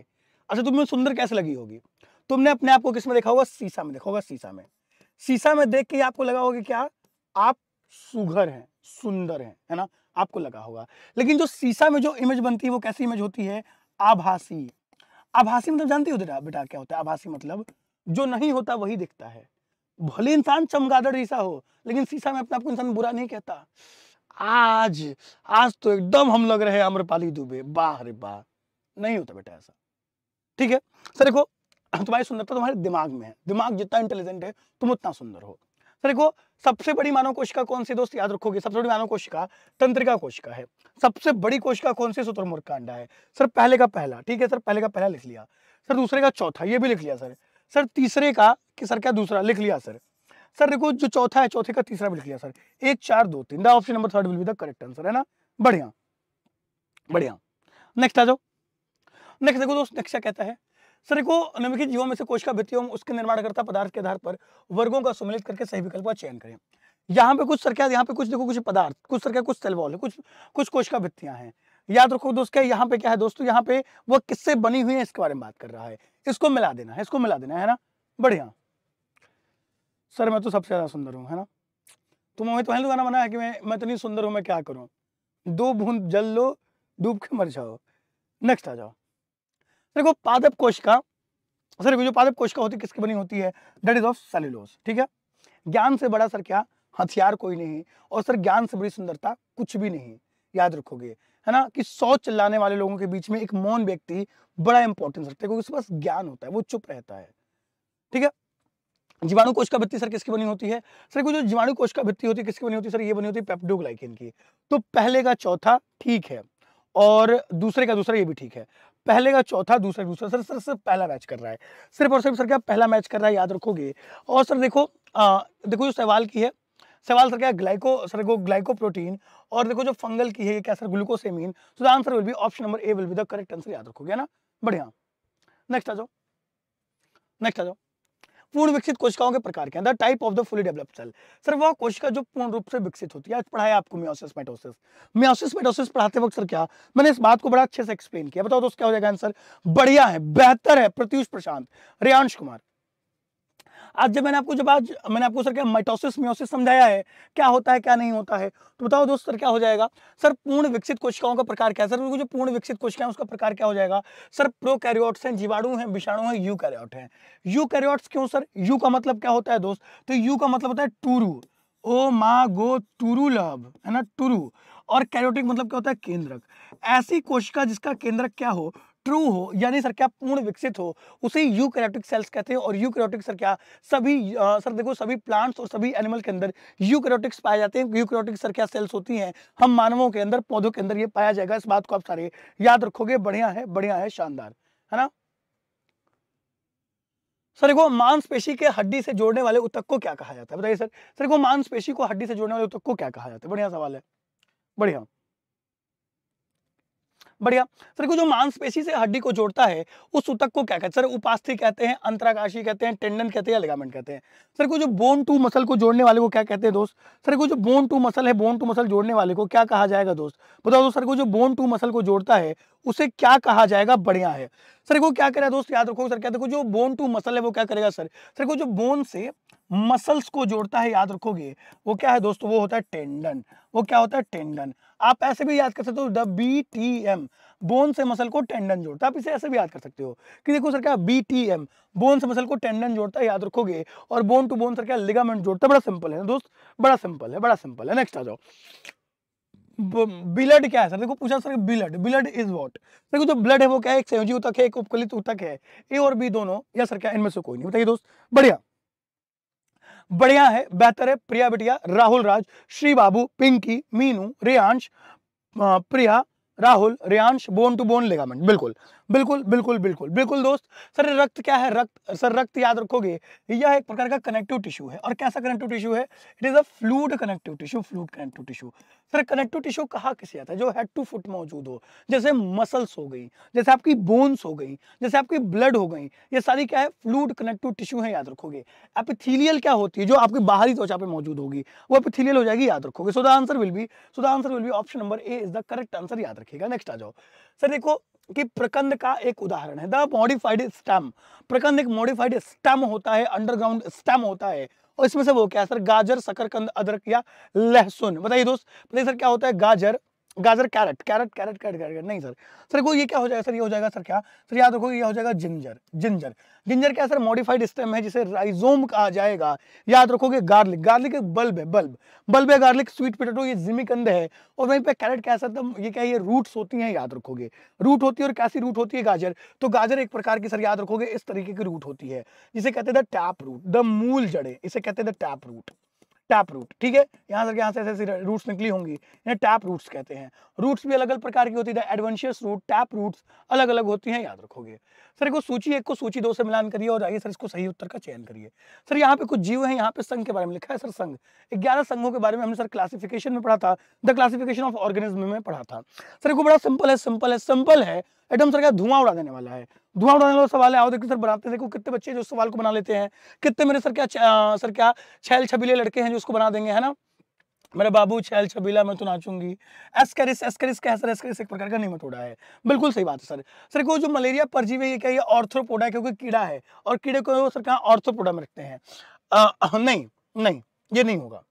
अच्छा तो तुम्हें सुंदर कैसे लगी होगी तुमने अपने आप को किस में देखा होगा शीशा में देखा होगा शीशा में शीशा में देख के आपको लगा होगा क्या आप सुघर हैं सुंदर हैं है ना आपको लगा होगा लेकिन जो शीशा में जो इमेज बनती है वो कैसी इमेज होती है आभासी आभासी मतलब जानते हो बेटा क्या होता है आभासी मतलब जो नहीं होता वही दिखता है भले इंसान चमगादड़ जैसा हो लेकिन शीशा में अपने आपको इंसान बुरा नहीं कहता आज आज तो एकदम हम लग रहे हैं अम्रपाली दुबे वाह रे नहीं होता बेटा ऐसा ठीक है सर देखो तुम्हारी सुंदरता तुम्हारे दिमाग में है दिमाग जितना इंटेलिजेंट है तुम उतना सुंदर हो सर देखो सबसे बड़ी मानव कोशिका कौन सी दोस्त याद रखोगे सबसे बड़ी मानव कोशिका तंत्रिका कोशिका है सबसे बड़ी कोशिका कौन सी सूत्रमुर्ग का अंडा है सर पहले का पहला ठीक है सर पहले का पहला लिख लिया सर दूसरे का चौथा ये भी लिख लिया सर सर तीसरे का कि सर क्या दूसरा लिख लिया सर सर देखो जो चौथा है चौथे का तीसरा भी लिख लिया सर एक चार दो तीन the option number third will be the correct answer है ना बढ़िया बढ़िया नेक्स्ट आ जाओ नेक्स्ट देखो दोस्त नेक्स्ट क्या कहता है सर को निम्नलिखित जीवों में से कोशिका भित्ति एवं उसके निर्माणकर्ता पदार्थ के आधार पर वर्गों का सम्मिलित करके सही विकल्प का चयन करें यहाँ पे कुछ सर क्या यहाँ पे कुछ देखो कुछ पदार्थ कुछ सर क्या कुछ सेलवॉल है कुछ कुछ कोशिका भित्तियां हैं याद रखो दोस्त यहाँ पे क्या है दोस्तों यहाँ पे वो किससे बनी हुई है इसके बारे में बात कर रहा है इसको मिला देना है इसको मिला देना है ना बढ़िया सर मैं तो सबसे ज्यादा सुंदर हूँ है ना तो मैं तो पहले गाना बनाया कि मैं मैं तो सुंदर हूँ मैं क्या करूँ दो बूंद जल लो डूब के मर जाओ नेक्स्ट आ जाओ देखो पादप कोशिका सर जो पादप कोशिका होती है किसकी बनी होती है डेट इज ऑफ सेलुलोज ठीक है ज्ञान से बड़ा सर क्या हथियार कोई नहीं और सर ज्ञान से बड़ी सुंदरता कुछ भी नहीं याद रखोगे है ना कि सौ चिल्लाने वाले लोगों के बीच में एक मौन व्यक्ति बड़ा इंपॉर्टेंस रखता है क्योंकि उसके पास ज्ञान होता है वो चुप रहता है ठीक है जीवाणु कोश का भित्ति सर किसकी बनी होती है सर जो जीवाणु कोश का भित्ति होती है किसकी बनी होती है सर ये बनी होती है पेप्टोग्लाइकिन की तो पहले का चौथा ठीक है और दूसरे का दूसरा ये भी ठीक है पहले का चौथा दूसरा दूसरा सर सर सिर्फ पहला मैच कर रहा है सिर्फ और सिर्फ सर क्या पहला मैच कर रहा है याद रखोगे और सर देखो आ, देखो जो सवाल की है सवाल सर क्या ग्लाइको सर को ग्लाइको प्रोटीन और देखो जो फंगल की है क्या sir glucosamine so the answer will be option number A will be the correct answer याद रखोगे ना बढ़िया नेक्स्ट आ जाओ नेक्स्ट आ जाओ पूर्ण विकसित कोशिकाओं के प्रकार के अंदर type of the fully developed cell sir वह कोशिका जो पूर्ण रूप से विकसित होती है आज पढ़ाया आपको मियोसिस मेटोसिस मियोसिस मेटोसिस पढ़ाते वक्त सर क्या मैंने इस बात को बड़ा अच्छे से एक्सप्लेन किया बताओ दोस्त क्या हो जाएगा आंसर बढ़िया है बेहतर है प्रत्युष प्रशांत रियांश कुमार आज जब मैंने आपको जब आज मैंने आपको सर क्या माइटोसिस मियोसिस समझाया है क्या होता है क्या नहीं होता है तो बताओ दोस्त सर क्या हो जाएगा सर पूर्ण विकसित कोशिकाओं का प्रकार क्या है सर जो पूर्ण विकसित कोशिकाएं उसका प्रकार क्या हो जाएगा सर प्रोकैरियोट्स हैं जीवाणु हैं विषाणु हैं यू कैरियोट हैं यू कैरियोट्स क्यों सर यू का मतलब क्या होता है दोस्त तो यू का मतलब होता है टूरू ओ मा गो टूरू लव है ना टूरू और कैरियोटिक मतलब क्या होता है केंद्रक ऐसी कोशिका जिसका केंद्रक क्या हो ट्रू हो यानी सर क्या पूर्ण विकसित हो उसे यूकैरियोटिक सेल्स कहते हैं और यूकैरियोटिक सर क्या सभी आ, सर देखो सभी प्लांट्स और सभी एनिमल के अंदर यूकैरियोटिक्स पाए जाते हैं यूकैरियोटिक सर क्या सेल्स होती हैं हम मानवों के अंदर पौधों के अंदर ये पाया जाएगा इस बात को आप सारे याद रखोगे बढ़िया है बढ़िया है शानदार है ना सर को मांसपेशी के हड्डी से जोड़ने वाले उतक को क्या कहा जाता है बताइए सर सर को मांसपेशी को हड्डी से जोड़ने वाले उतक को क्या कहा जाता है बढ़िया सवाल है बढ़िया बढ़िया सर को जो मांसपेशी से हड्डी को जोड़ता है उस उतक को क्या कहते हैं सर उपास्थि कहते हैं अंतराकाशी कहते हैं टेंडन कहते हैं या कहते हैं सर को जो बोन टू मसल को जोड़ने वाले को क्या कहते हैं दोस्त सर को जो बोन टू मसल है बोन टू मसल जोड़ने वाले को क्या कहा जाएगा दोस्त बताओ दोस्त तो, सर को जो बोन टू मसल को जोड़ता है उसे क्या कहा जाएगा बढ़िया है सर को क्या करेगा दोस्त याद रखो सर क्या देखो जो बोन टू मसल है वो क्या करेगा सर सर को जो बोन से मसल्स को जोड़ता है याद रखोगे वो क्या है दोस्तों वो होता है टेंडन वो क्या होता है टेंडन आप ऐसे भी याद कर सकते हो the B T M bone से मसल को टेंडन जोड़ता है आप इसे ऐसे भी याद कर सकते हो कि देखो सर क्या बी टी एम बोन से मसल को टेंडन जोड़ता है याद रखोगे और बोन टू बोन सर क्या लिगामेंट जोड़ता है बड़ा सिंपल है दोस्त बड़ा सिंपल है बड़ा सिंपल है नेक्स्ट आ जाओ ब्लड क्या है सर देखो पूछा sir blood blood is what देखो जो ब्लड है वो क्या है एक संयोजी ऊतक है एक उपकलित ऊतक है ए और बी दोनों या सर क्या इनमें से कोई नहीं बताइए दोस्त बढ़िया बढ़िया है बेहतर है प्रिया बिटिया Rahul Raj Shri Babu Pinky Meenu Riyansh Priya Rahul Riyansh bone to bone ligament बिल्कुल बिल्कुल बिल्कुल बिल्कुल बिल्कुल दोस्त सर रक्त क्या है रक्त सर रक्त याद रखोगे यह एक प्रकार का कनेक्टिव टिश्यू है और कैसा कनेक्टिव टिश्यू है it is a fluid connective tissue fluid connective tissue sir connective tissue कहा किसे आता है जो हेड टू फुट मौजूद हो जैसे मसल्स हो गई जैसे आपकी बोन्स हो गई जैसे आपकी ब्लड हो गई ये सारी क्या है फ्लूड कनेक्टिव टिश्यू है याद रखोगे एपिथीलियल क्या होती है जो आपकी बाहरी त्वचा पे मौजूद होगी वो एपिथीलियल हो जाएगी याद रखोगे so the answer will be so the answer will be option number A is the correct answer याद रखिएगा नेक्स्ट आ जाओ सर देखो कि प्रकंद का एक उदाहरण है द मॉडिफाइड स्टेम प्रकंद एक मॉडिफाइड स्टेम होता है अंडरग्राउंड स्टेम होता है और इसमें से वो क्या है सर गाजर शकरकंद अदरक या लहसुन बताइए दोस्त बताइए सर क्या होता है गाजर गाजर carrot carrot carrot carrot carrot नहीं सर सर को ये क्या हो जाएगा सर ये हो जाएगा सर क्या सर याद रखो ये हो जाएगा जिंजर जिंजर जिंजर क्या सर मॉडिफाइड स्टेम है जिसे राइजोम कहा जाएगा याद रखोगे गार्लिक गार्लिक एक बल्ब है बल्ब बल्ब है गार्लिक स्वीट पोटेटो ये जिमिकंद है और वहीं पे कैरेट क्या सर तब ये क्या ये रूट्स होती हैं याद रखोगे रूट होती है और कैसी रूट होती है गाजर तो गाजर एक प्रकार की सर याद रखोगे इस तरीके की रूट होती है जिसे कहते हैं द टैप रूट द मूल जड़े इसे कहते हैं the tap root tap root ठीक है यहाँ से यहाँ से ऐसे ऐसी रूट्स निकली होंगी इन्हें टैप रूट्स कहते हैं रूट्स भी अलग अलग प्रकार की होती है एडवेंशियस रूट टैप रूट्स अलग अलग होती हैं याद रखोगे सर एक सूची एक को सूची दो से मिलान करिए और आइए सर इसको सही उत्तर का चयन करिए सर यहाँ पे कुछ जीव है यहाँ पे संघ के बारे में लिखा है सर संघ ग्यारह संघों के बारे में हमने सर क्लासिफिकेशन में पढ़ा था द क्लासिफिकेशन ऑफ ऑर्गेनिज्म में पढ़ा था सर एक बड़ा सिंपल है सिंपल है सिंपल है एडम सर क्या धुआं उड़ा देने वाला है धुआं उड़ाने वाला सवाल है आओ देखते सर बनाते देखो कितने बच्चे जो सवाल को बना लेते हैं कितने मेरे सर क्या सर क्या छैल छबीले लड़के हैं जो उसको बना देंगे है ना मेरे बाबू छैल छबीला मैं तो नाचूंगी एस्करिस एस्करिस का सर एस्करिस एक प्रकार का नहीं निमटोड़ा है बिल्कुल सही बात है सर सर को जो मलेरिया परजीव है ये क्या ये ऑर्थोपोडा है क्योंकि कीड़ा है और कीड़े को सर कहाँ ऑर्थोपोडा में रखते हैं नहीं नहीं ये नहीं होगा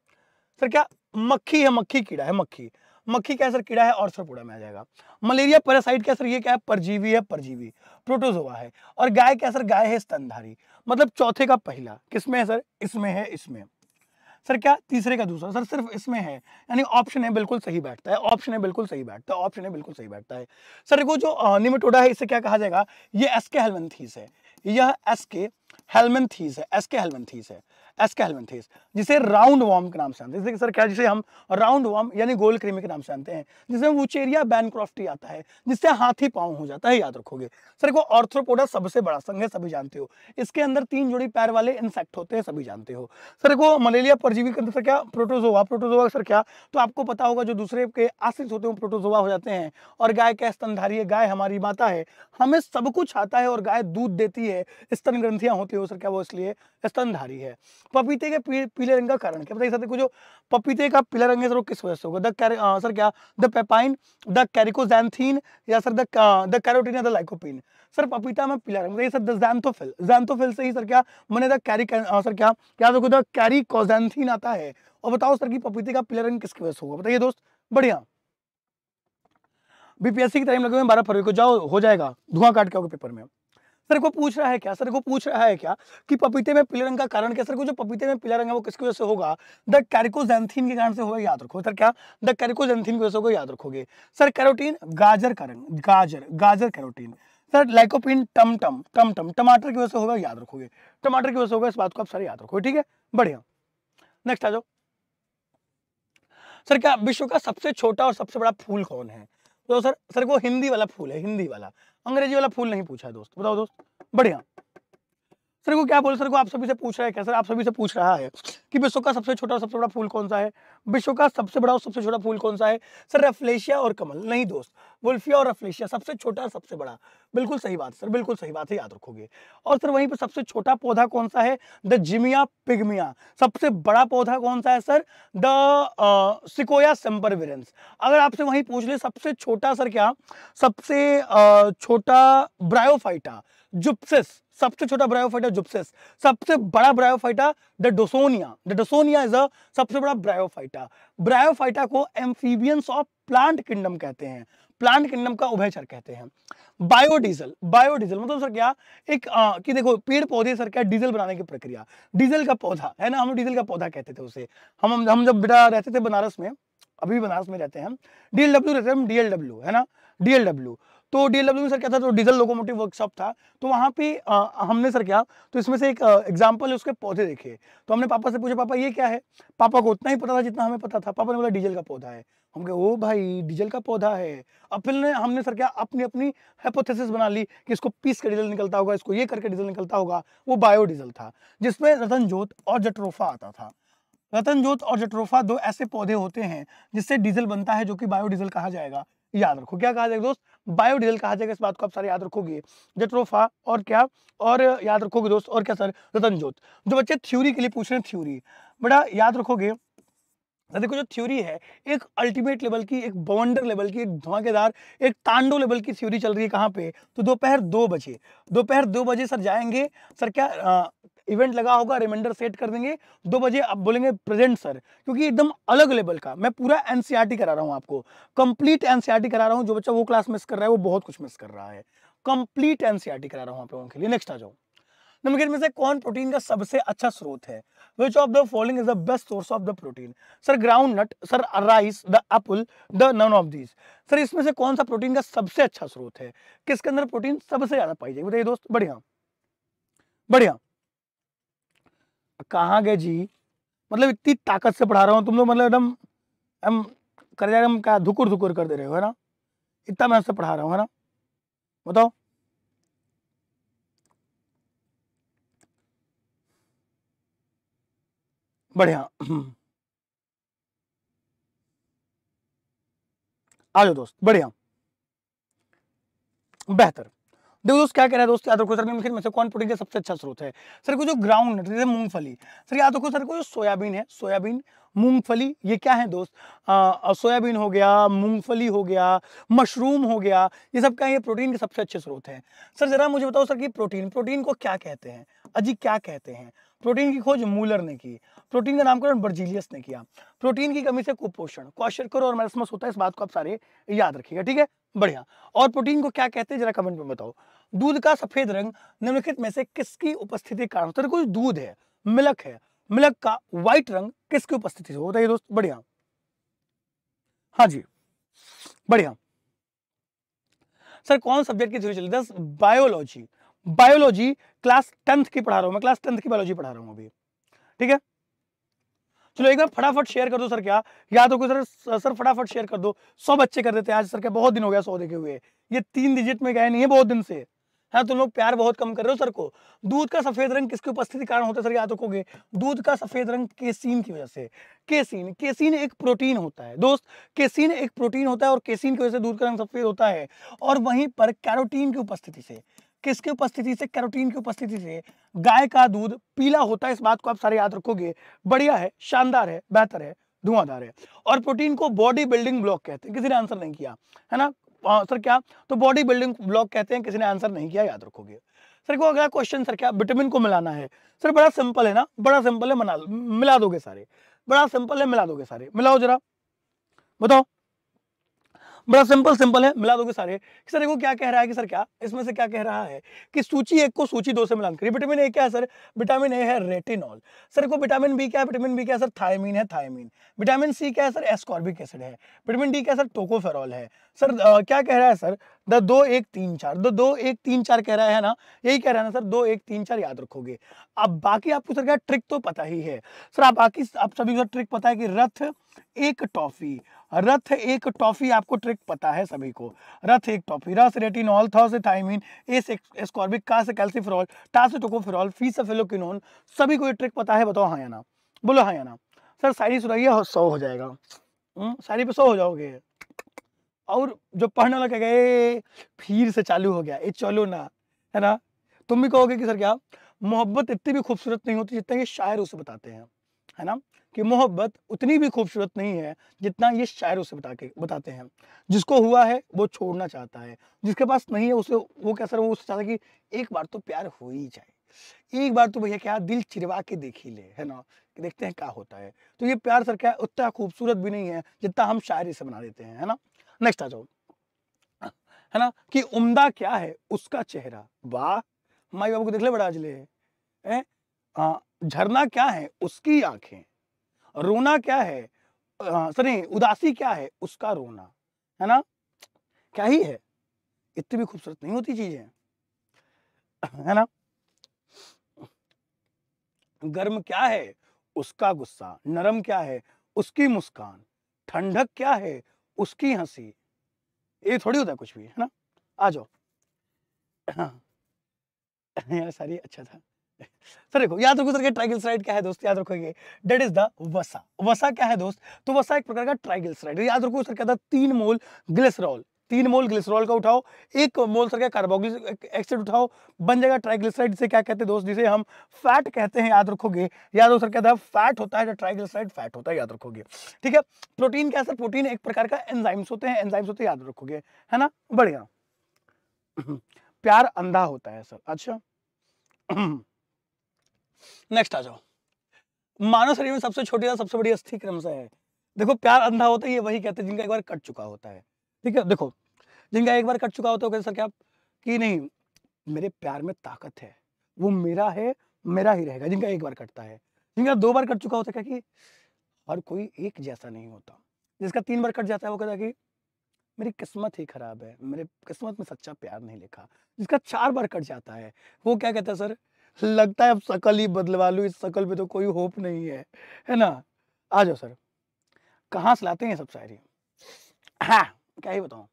सर क्या मक्खी है मक्खी कीड़ा है मक्खी मक्खी क्या है कीड़ा है और सरपोड़ा में आ जाएगा मलेरिया पैरासाइट क्या सर ये क्या है परजीवी है परजीवी प्रोटोजोआ है और गाय क्या सर गाय है स्तनधारी मतलब चौथे का पहला किसमें है सर इसमें है इसमें सर क्या तीसरे का दूसरा सर सिर्फ इसमें है यानी ऑप्शन है बिल्कुल सही बैठता है ऑप्शन है बिल्कुल सही बैठता है ऑप्शन है बिल्कुल सही बैठता है सर देखो जो निमेटोडा है इसे क्या कहा जाएगा ये एस के हेलमेंथीस है यह एस के हेलमेंथीस है एस के हेलमेंथीस है एसकेल्विन जिसे राउंड वॉर्म के नाम से जानते हैं जैसे सर क्या जिसे हम राउंड वॉर्म यानी गोल क्रीमी के नाम से जानते हैं जिसमें वुचेरिया बैनक्रॉफ्टी आता है जिससे हाथी पाँव हो जाता है याद रखोगे सर को ऑर्थ्रोपोडा सबसे बड़ा संघ है सभी जानते हो इसके अंदर तीन जोड़ी पैर वाले इंसेक्ट होते हैं सभी जानते हो सर को मलेरिया परजीवी के अंदर सर क्या प्रोटोजोवा प्रोटोजोवा सर क्या तो आपको पता होगा जो दूसरे के आश्रित होते हैं प्रोटोजोवा हो जाते हैं और गाय क्या स्तनधारी है गाय हमारी माता है हमें सब कुछ आता है और गाय दूध देती है स्तन ग्रंथियां होती है सर क्या वो इसलिए स्तनधारी है पपीते के पीले रंग का कारण क्या बताइए साथियों जो पपीते का पीला रंग है सर वो किस वजह से होगा द कैर सर क्या द पेपाइन द कैरिकोजैंथीन या सर द कैरोटीन या द लाइकोपिन सर पपीता में पीला रंग सर दैंथोफिल जैंथोफिल से ही सर क्या मैंने द कैरी सर क्या क्या देखो द कैरिकोजैंथीन आता है और बताओ सर कि पपीते का पीला रंग किसकी वजह से होगा बताइए दोस्त बढ़िया बीपीएससी की टाइम लगे हुए बारह फरवरी को जाओ हो जाएगा धुआं काट के आओगे पेपर में सर को पूछ रहा है क्या सर को पूछ रहा है क्या कि पपीते में पीले रंग का कारण क्या सर को जो पपीते में पीला रंग है वो किसकी वजह से होगा द कैरिकोजेंथिन के कारण से होगा याद रखो सर क्या द कैरिकोजेंथिन की वजह से होगा याद रखोगे सर कैरोटीन गाजर रंग गाजर गाजर कैरोटीन सर लाइकोपिन टमटम टमटम टमाटर की वजह से होगा याद रखोगे टमाटर की वजह से होगा इस बात को आप सारे याद रखोगे ठीक है बढ़िया नेक्स्ट आ जाओ सर क्या विश्व का सबसे छोटा और सबसे बड़ा फूल कौन है तो सर सर को हिंदी वाला फूल है हिंदी वाला अंग्रेजी वाला फूल नहीं पूछा है दोस्त बताओ दोस्त बढ़िया सर को क्या बोले सर को आप सभी से पूछ रहा है क्या सर आप सभी से पूछ रहा है कि विश्व का सबसे छोटा और सबसे बड़ा फूल कौन सा है विश्व का सबसे बड़ा और सबसे छोटा फूल कौन सा है सर रफ्लेशिया और कमल नहीं दोस्त वुल्फिया और रफ्लेशिया सबसे छोटा सबसे बड़ा बिल्कुल सही बात सर बिल्कुल सही बात है याद रखोगे और सर वहीं पर सबसे छोटा पौधा कौन सा है द जिमिया पिगमिया सबसे बड़ा पौधा कौन सा है सर द सिकोया सेम्परविरेंस अगर आपसे वहीं पूछ ले सबसे छोटा सर क्या सबसे छोटा ब्रायोफाइटा जुप्सिस सबसे छोटा ब्रायोफाइटा जुप्सिस सबसे बड़ा bryophyta the Dawsonia the Dawsonia is a सबसे बड़ा ब्रायोफाइटा ब्रायोफाइटा को एम्फीबियंस ऑफ प्लांट किंगडम कहते हैं प्लांट किंगडम का उभयचर कहते हैं बायोडीजल बायोडीजल मतलब सर क्या एक आ, कि देखो पेड़ पौधे सर क्या डीजल बनाने की प्रक्रिया डीजल का पौधा है ना हम डीजल का पौधा कहते थे उसे हम हम जब बेटा रहते थे बनारस में अभी बनारस में रहते हैं डीएलडब्ल्यू रहते हैं डीएलडब्ल्यू है ना डीएलडब्ल्यू तो डीएलडब्ल्यू में सर क्या था तो डीजल लोकोमोटिव वर्कशॉप था तो वहाँ पे आ, हमने सर क्या तो इसमें से एक एग्जांपल है उसके पौधे देखे तो हमने पापा से पूछा पापा ये क्या है पापा को उतना ही पता था जितना हमें पता था पापा ने बोला डीजल का पौधा है हम कहे ओ भाई डीजल का पौधा है अब फिर ने हमने सर क्या अपनी अपनी हाइपोथेसिस बना ली कि इसको पीस कर डीजल निकलता होगा इसको ये करके डीजल निकलता होगा वो बायो डीजल था जिसमें रतन जोत और जटरोफा आता था रतन जोत और जटरोफा दो ऐसे पौधे होते हैं जिससे डीजल बनता है जो कि बायोडीजल कहा जाएगा याद रखो क्या कहा जाएगा दोस्त बायोडीजल कहा जाएगा इस बात को आप सारे याद रखोगे जेट्रोफा और क्या और याद रखोगे दोस्त और क्या सर रतन जोत जो बच्चे थ्योरी के लिए पूछ रहे हैं थ्योरी बेटा याद रखोगे तो देखो जो थ्योरी है एक अल्टीमेट लेवल की एक बवंडर लेवल की एक धमाकेदार एक तांडो लेवल की थ्योरी चल रही है कहाँ पे तो दोपहर दो बजे दोपहर दो बजे सर जाएंगे सर क्या इवेंट लगा होगा रिमाइंडर सेट कर देंगे दो बजे आप बोलेंगे प्रेजेंट सर क्योंकि एकदम अलग लेवल का मैं पूरा एनसीआरटी e करा रहा हूँ आपको कंप्लीट एनसीआरटी e करा रहा हूँ जो बच्चा वो क्लास मिस कर रहा है वो बहुत कुछ मिस कर रहा है कंप्लीट एनसीआरटी e करा रहा हूँ आप लोगों के लिए नेक्स्ट आ जाओ नमकीन में से कौन प्रोटीन का सबसे अच्छा स्रोत है which of the following is the best source of the protein sir ground nut sir rice the apple the none of these sir इसमें से कौन सा प्रोटीन का सबसे अच्छा स्रोत है किसके अंदर प्रोटीन सबसे ज्यादा पाई जाएगी बताइए दोस्त बढ़िया बढ़िया कहाँ गए जी मतलब इतनी ताकत से पढ़ा रहा हूँ तुम लोग मतलब एकदम हम कर जा हम क्या धुकुर धुकुर कर दे रहे हो है ना इतना मैं उससे पढ़ा रहा हूँ है ना बताओ बढ़िया आ जाओ दोस्त बढ़िया बेहतर देखो दोस्त क्या कह रहे हैं दोस्त याद रखो सर नमकीन में से कौन प्रोटीन का सबसे अच्छा स्रोत है सर को जो ग्राउंड है जैसे मूंगफली सर याद रखो सर को जो सोयाबीन है सोयाबीन मूंगफली ये क्या है दोस्त सोयाबीन हो गया मूंगफली हो गया मशरूम हो गया ये सब क्या है ये प्रोटीन के सबसे अच्छे स्रोत हैं सर जरा मुझे बताओ सर कि प्रोटीन प्रोटीन को क्या कहते हैं अजी क्या कहते हैं प्रोटीन की खोज मूलर ने की प्रोटीन का नामकरण बर्जीलियस ने किया प्रोटीन की कमी से कुपोषण क्वेश्चन करो और मेरा होता है इस बात को आप सारे याद रखिएगा ठीक है बढ़िया और प्रोटीन को क्या कहते हैं जरा कमेंट में बताओ दूध का सफेद रंग निम्नलिखित में से किसकी उपस्थिति कारण होता है कुछ दूध है मिलक है मिलक का व्हाइट रंग किसकी उपस्थिति से होता है दोस्त बढ़िया हाँ जी बढ़िया सर कौन सब्जेक्ट की थ्योरी चल रही है बायोलॉजी बायोलॉजी क्लास टेंथ की पढ़ा रहा हूं मैं क्लास टेंथ की बायोलॉजी पढ़ा रहा हूं अभी ठीक है चलो एक बार फटाफट शेयर कर दो सर क्या या तो सर सर फटाफट शेयर कर दो सौ बच्चे कर देते हैं आज सर क्या बहुत दिन हो गया सौ देखे हुए ये तीन डिजिट में गए नहीं है बहुत दिन से है हाँ, तुम लोग प्यार बहुत कम कर रहे हो सर को दूध का सफेद रंग किसके उपस्थिति कारण होता है सर याद रखोगे दूध का सफेद रंग केसीन की वजह से केसीन केसीन एक प्रोटीन होता है दोस्त केसीन एक प्रोटीन होता है और केसीन की वजह से दूध का रंग सफेद होता है और वहीं पर कैरोटीन की उपस्थिति से किसकी उपस्थिति से कैरोटीन की उपस्थिति से गाय का दूध पीला होता है इस बात को आप सारे याद रखोगे बढ़िया है शानदार है बेहतर है धुआंधार है और प्रोटीन को बॉडी बिल्डिंग ब्लॉक कहते हैं किसी ने आंसर नहीं किया है ना आ, हाँ, सर क्या तो बॉडी बिल्डिंग ब्लॉक कहते हैं किसी ने आंसर नहीं किया याद रखोगे सर को अगला क्वेश्चन सर क्या विटामिन को मिलाना है सर बड़ा सिंपल है ना बड़ा सिंपल है मना मिला दोगे सारे बड़ा सिंपल है मिला दोगे सारे मिलाओ जरा बताओ बड़ा सिंपल सिंपल है मिला दोगे सारे कि सर देखो क्या कह रहा है कि सर क्या इसमें से क्या कह रहा है कि सूची एक को सूची दो से मिलान करिए विटामिन ए क्या है सर विटामिन ए है रेटिनॉल सर को विटामिन बी क्या है विटामिन बी क्या सर थायमिन है थायमिन विटामिन सी क्या है सर एस्कॉर्बिक एसिड है विटामिन डी क्या सर टोकोफेरॉल है सर क्या कह रहा है सर द दो एक तीन चार द दो एक तीन चार कह रहा है ना यही कह रहा है ना सर दो एक तीन चार याद रखोगे अब बाकी आपको सर क्या ट्रिक तो पता ही है सर आप बाकी आप सभी को ट्रिक पता है कि रथ एक टॉफी रथ एक टॉफी आपको ट्रिक पता है सभी को रथ एक टॉफी रस रेटिनॉल थाउसेथाइमिन एस एस्कॉर्बिक का से कैल्सीफिरॉल टासिटोकोफिरॉल फीसफेलोकिनोन सभी को ये ट्रिक पता है बताओ हाँ या ना बोलो हाँ या ना सर सारी सुनाइए सौ हो जाएगा हम्म, सारी पे सौ हो जाओगे और जो पढ़ने वाला कह फिर से चालू हो गया ये चलो ना है ना तुम भी कहोगे कि सर क्या मोहब्बत इतनी भी खूबसूरत नहीं होती जितना कि शायर उसे बताते हैं है ना कि मोहब्बत उतनी भी खूबसूरत नहीं है जितना ये शायर उसे बता के बताते हैं जिसको हुआ है वो छोड़ना चाहता है जिसके पास नहीं है उसे वो क्या सर वो उससे चाहता है कि एक बार तो प्यार हो ही जाए एक बार तो भैया क्या दिल चिरवा के देख ही ले है ना कि देखते हैं क्या होता है तो ये प्यार सर क्या उतना खूबसूरत भी नहीं है जितना हम शायर इसे बना देते हैं है ना नेक्स्ट आ जाओ है ना कि उम्दा क्या है उसका चेहरा वाह माई बाबू को देख ले बड़ा अजले है हाँ झरना क्या है उसकी आंखें रोना क्या है सॉरी उदासी क्या है उसका रोना है ना क्या ही है इतनी भी खूबसूरत नहीं होती चीजें है ना गर्म क्या है उसका गुस्सा नरम क्या है उसकी मुस्कान ठंडक क्या है उसकी हंसी ये थोड़ी होता है कुछ भी है ना आ जाओ हाँ। यार सारी अच्छा था सर देखो याद रखो सर के स्लाइड क्या है दोस्त याद रखोगे डेट इज द वसा वसा क्या है दोस्त तो वसा एक प्रकार का ट्राइगल स्लाइड याद रखो सर क्या था तीन मोल ग्लिसरॉल तीन मोल ग्लिसरॉल का उठाओ एक मोल सर क्या कार्बोक्सिलिक एसिड उठाओ बन जाएगा ट्राइग्लिसराइड से क्या कहते हैं दोस्त जिसे हम फैट कहते हैं याद रखोगे याद हो सर क्या था फैट होता है जो ट्राइग्लिसराइड फैट होता है याद रखोगे ठीक है प्रोटीन क्या सर प्रोटीन एक प्रकार का एंजाइम्स होते हैं एंजाइम्स होते हैं याद रखोगे है ना बढ़िया प्यार अंधा होता है सर अच्छा नेक्स्ट आ जाओ मानव शरीर में सबसे छोटी और सबसे बड़ी अस्थि क्रमश है देखो प्यार अंधा होता है ये वही कहते हैं जिनका एक बार कट चुका होता है ठीक है देखो जिनका एक बार कट चुका होता है सर क्या कि नहीं मेरे प्यार में ताकत है वो मेरा है मेरा ही रहेगा जिनका एक बार कटता है जिनका दो बार कट चुका होता है कि हर कोई एक जैसा नहीं होता जिसका तीन बार कट जाता है वो कहता है कि मेरी किस्मत ही खराब है मेरे किस्मत में सच्चा प्यार नहीं लिखा जिसका चार बार कट जाता है वो क्या कहता है सर लगता है अब शकल ही बदलवा लूँ इस शकल पे तो कोई होप नहीं है है ना आ जाओ सर कहाँ से लाते हैं सब शायरी हाँ क्या ही बताऊँ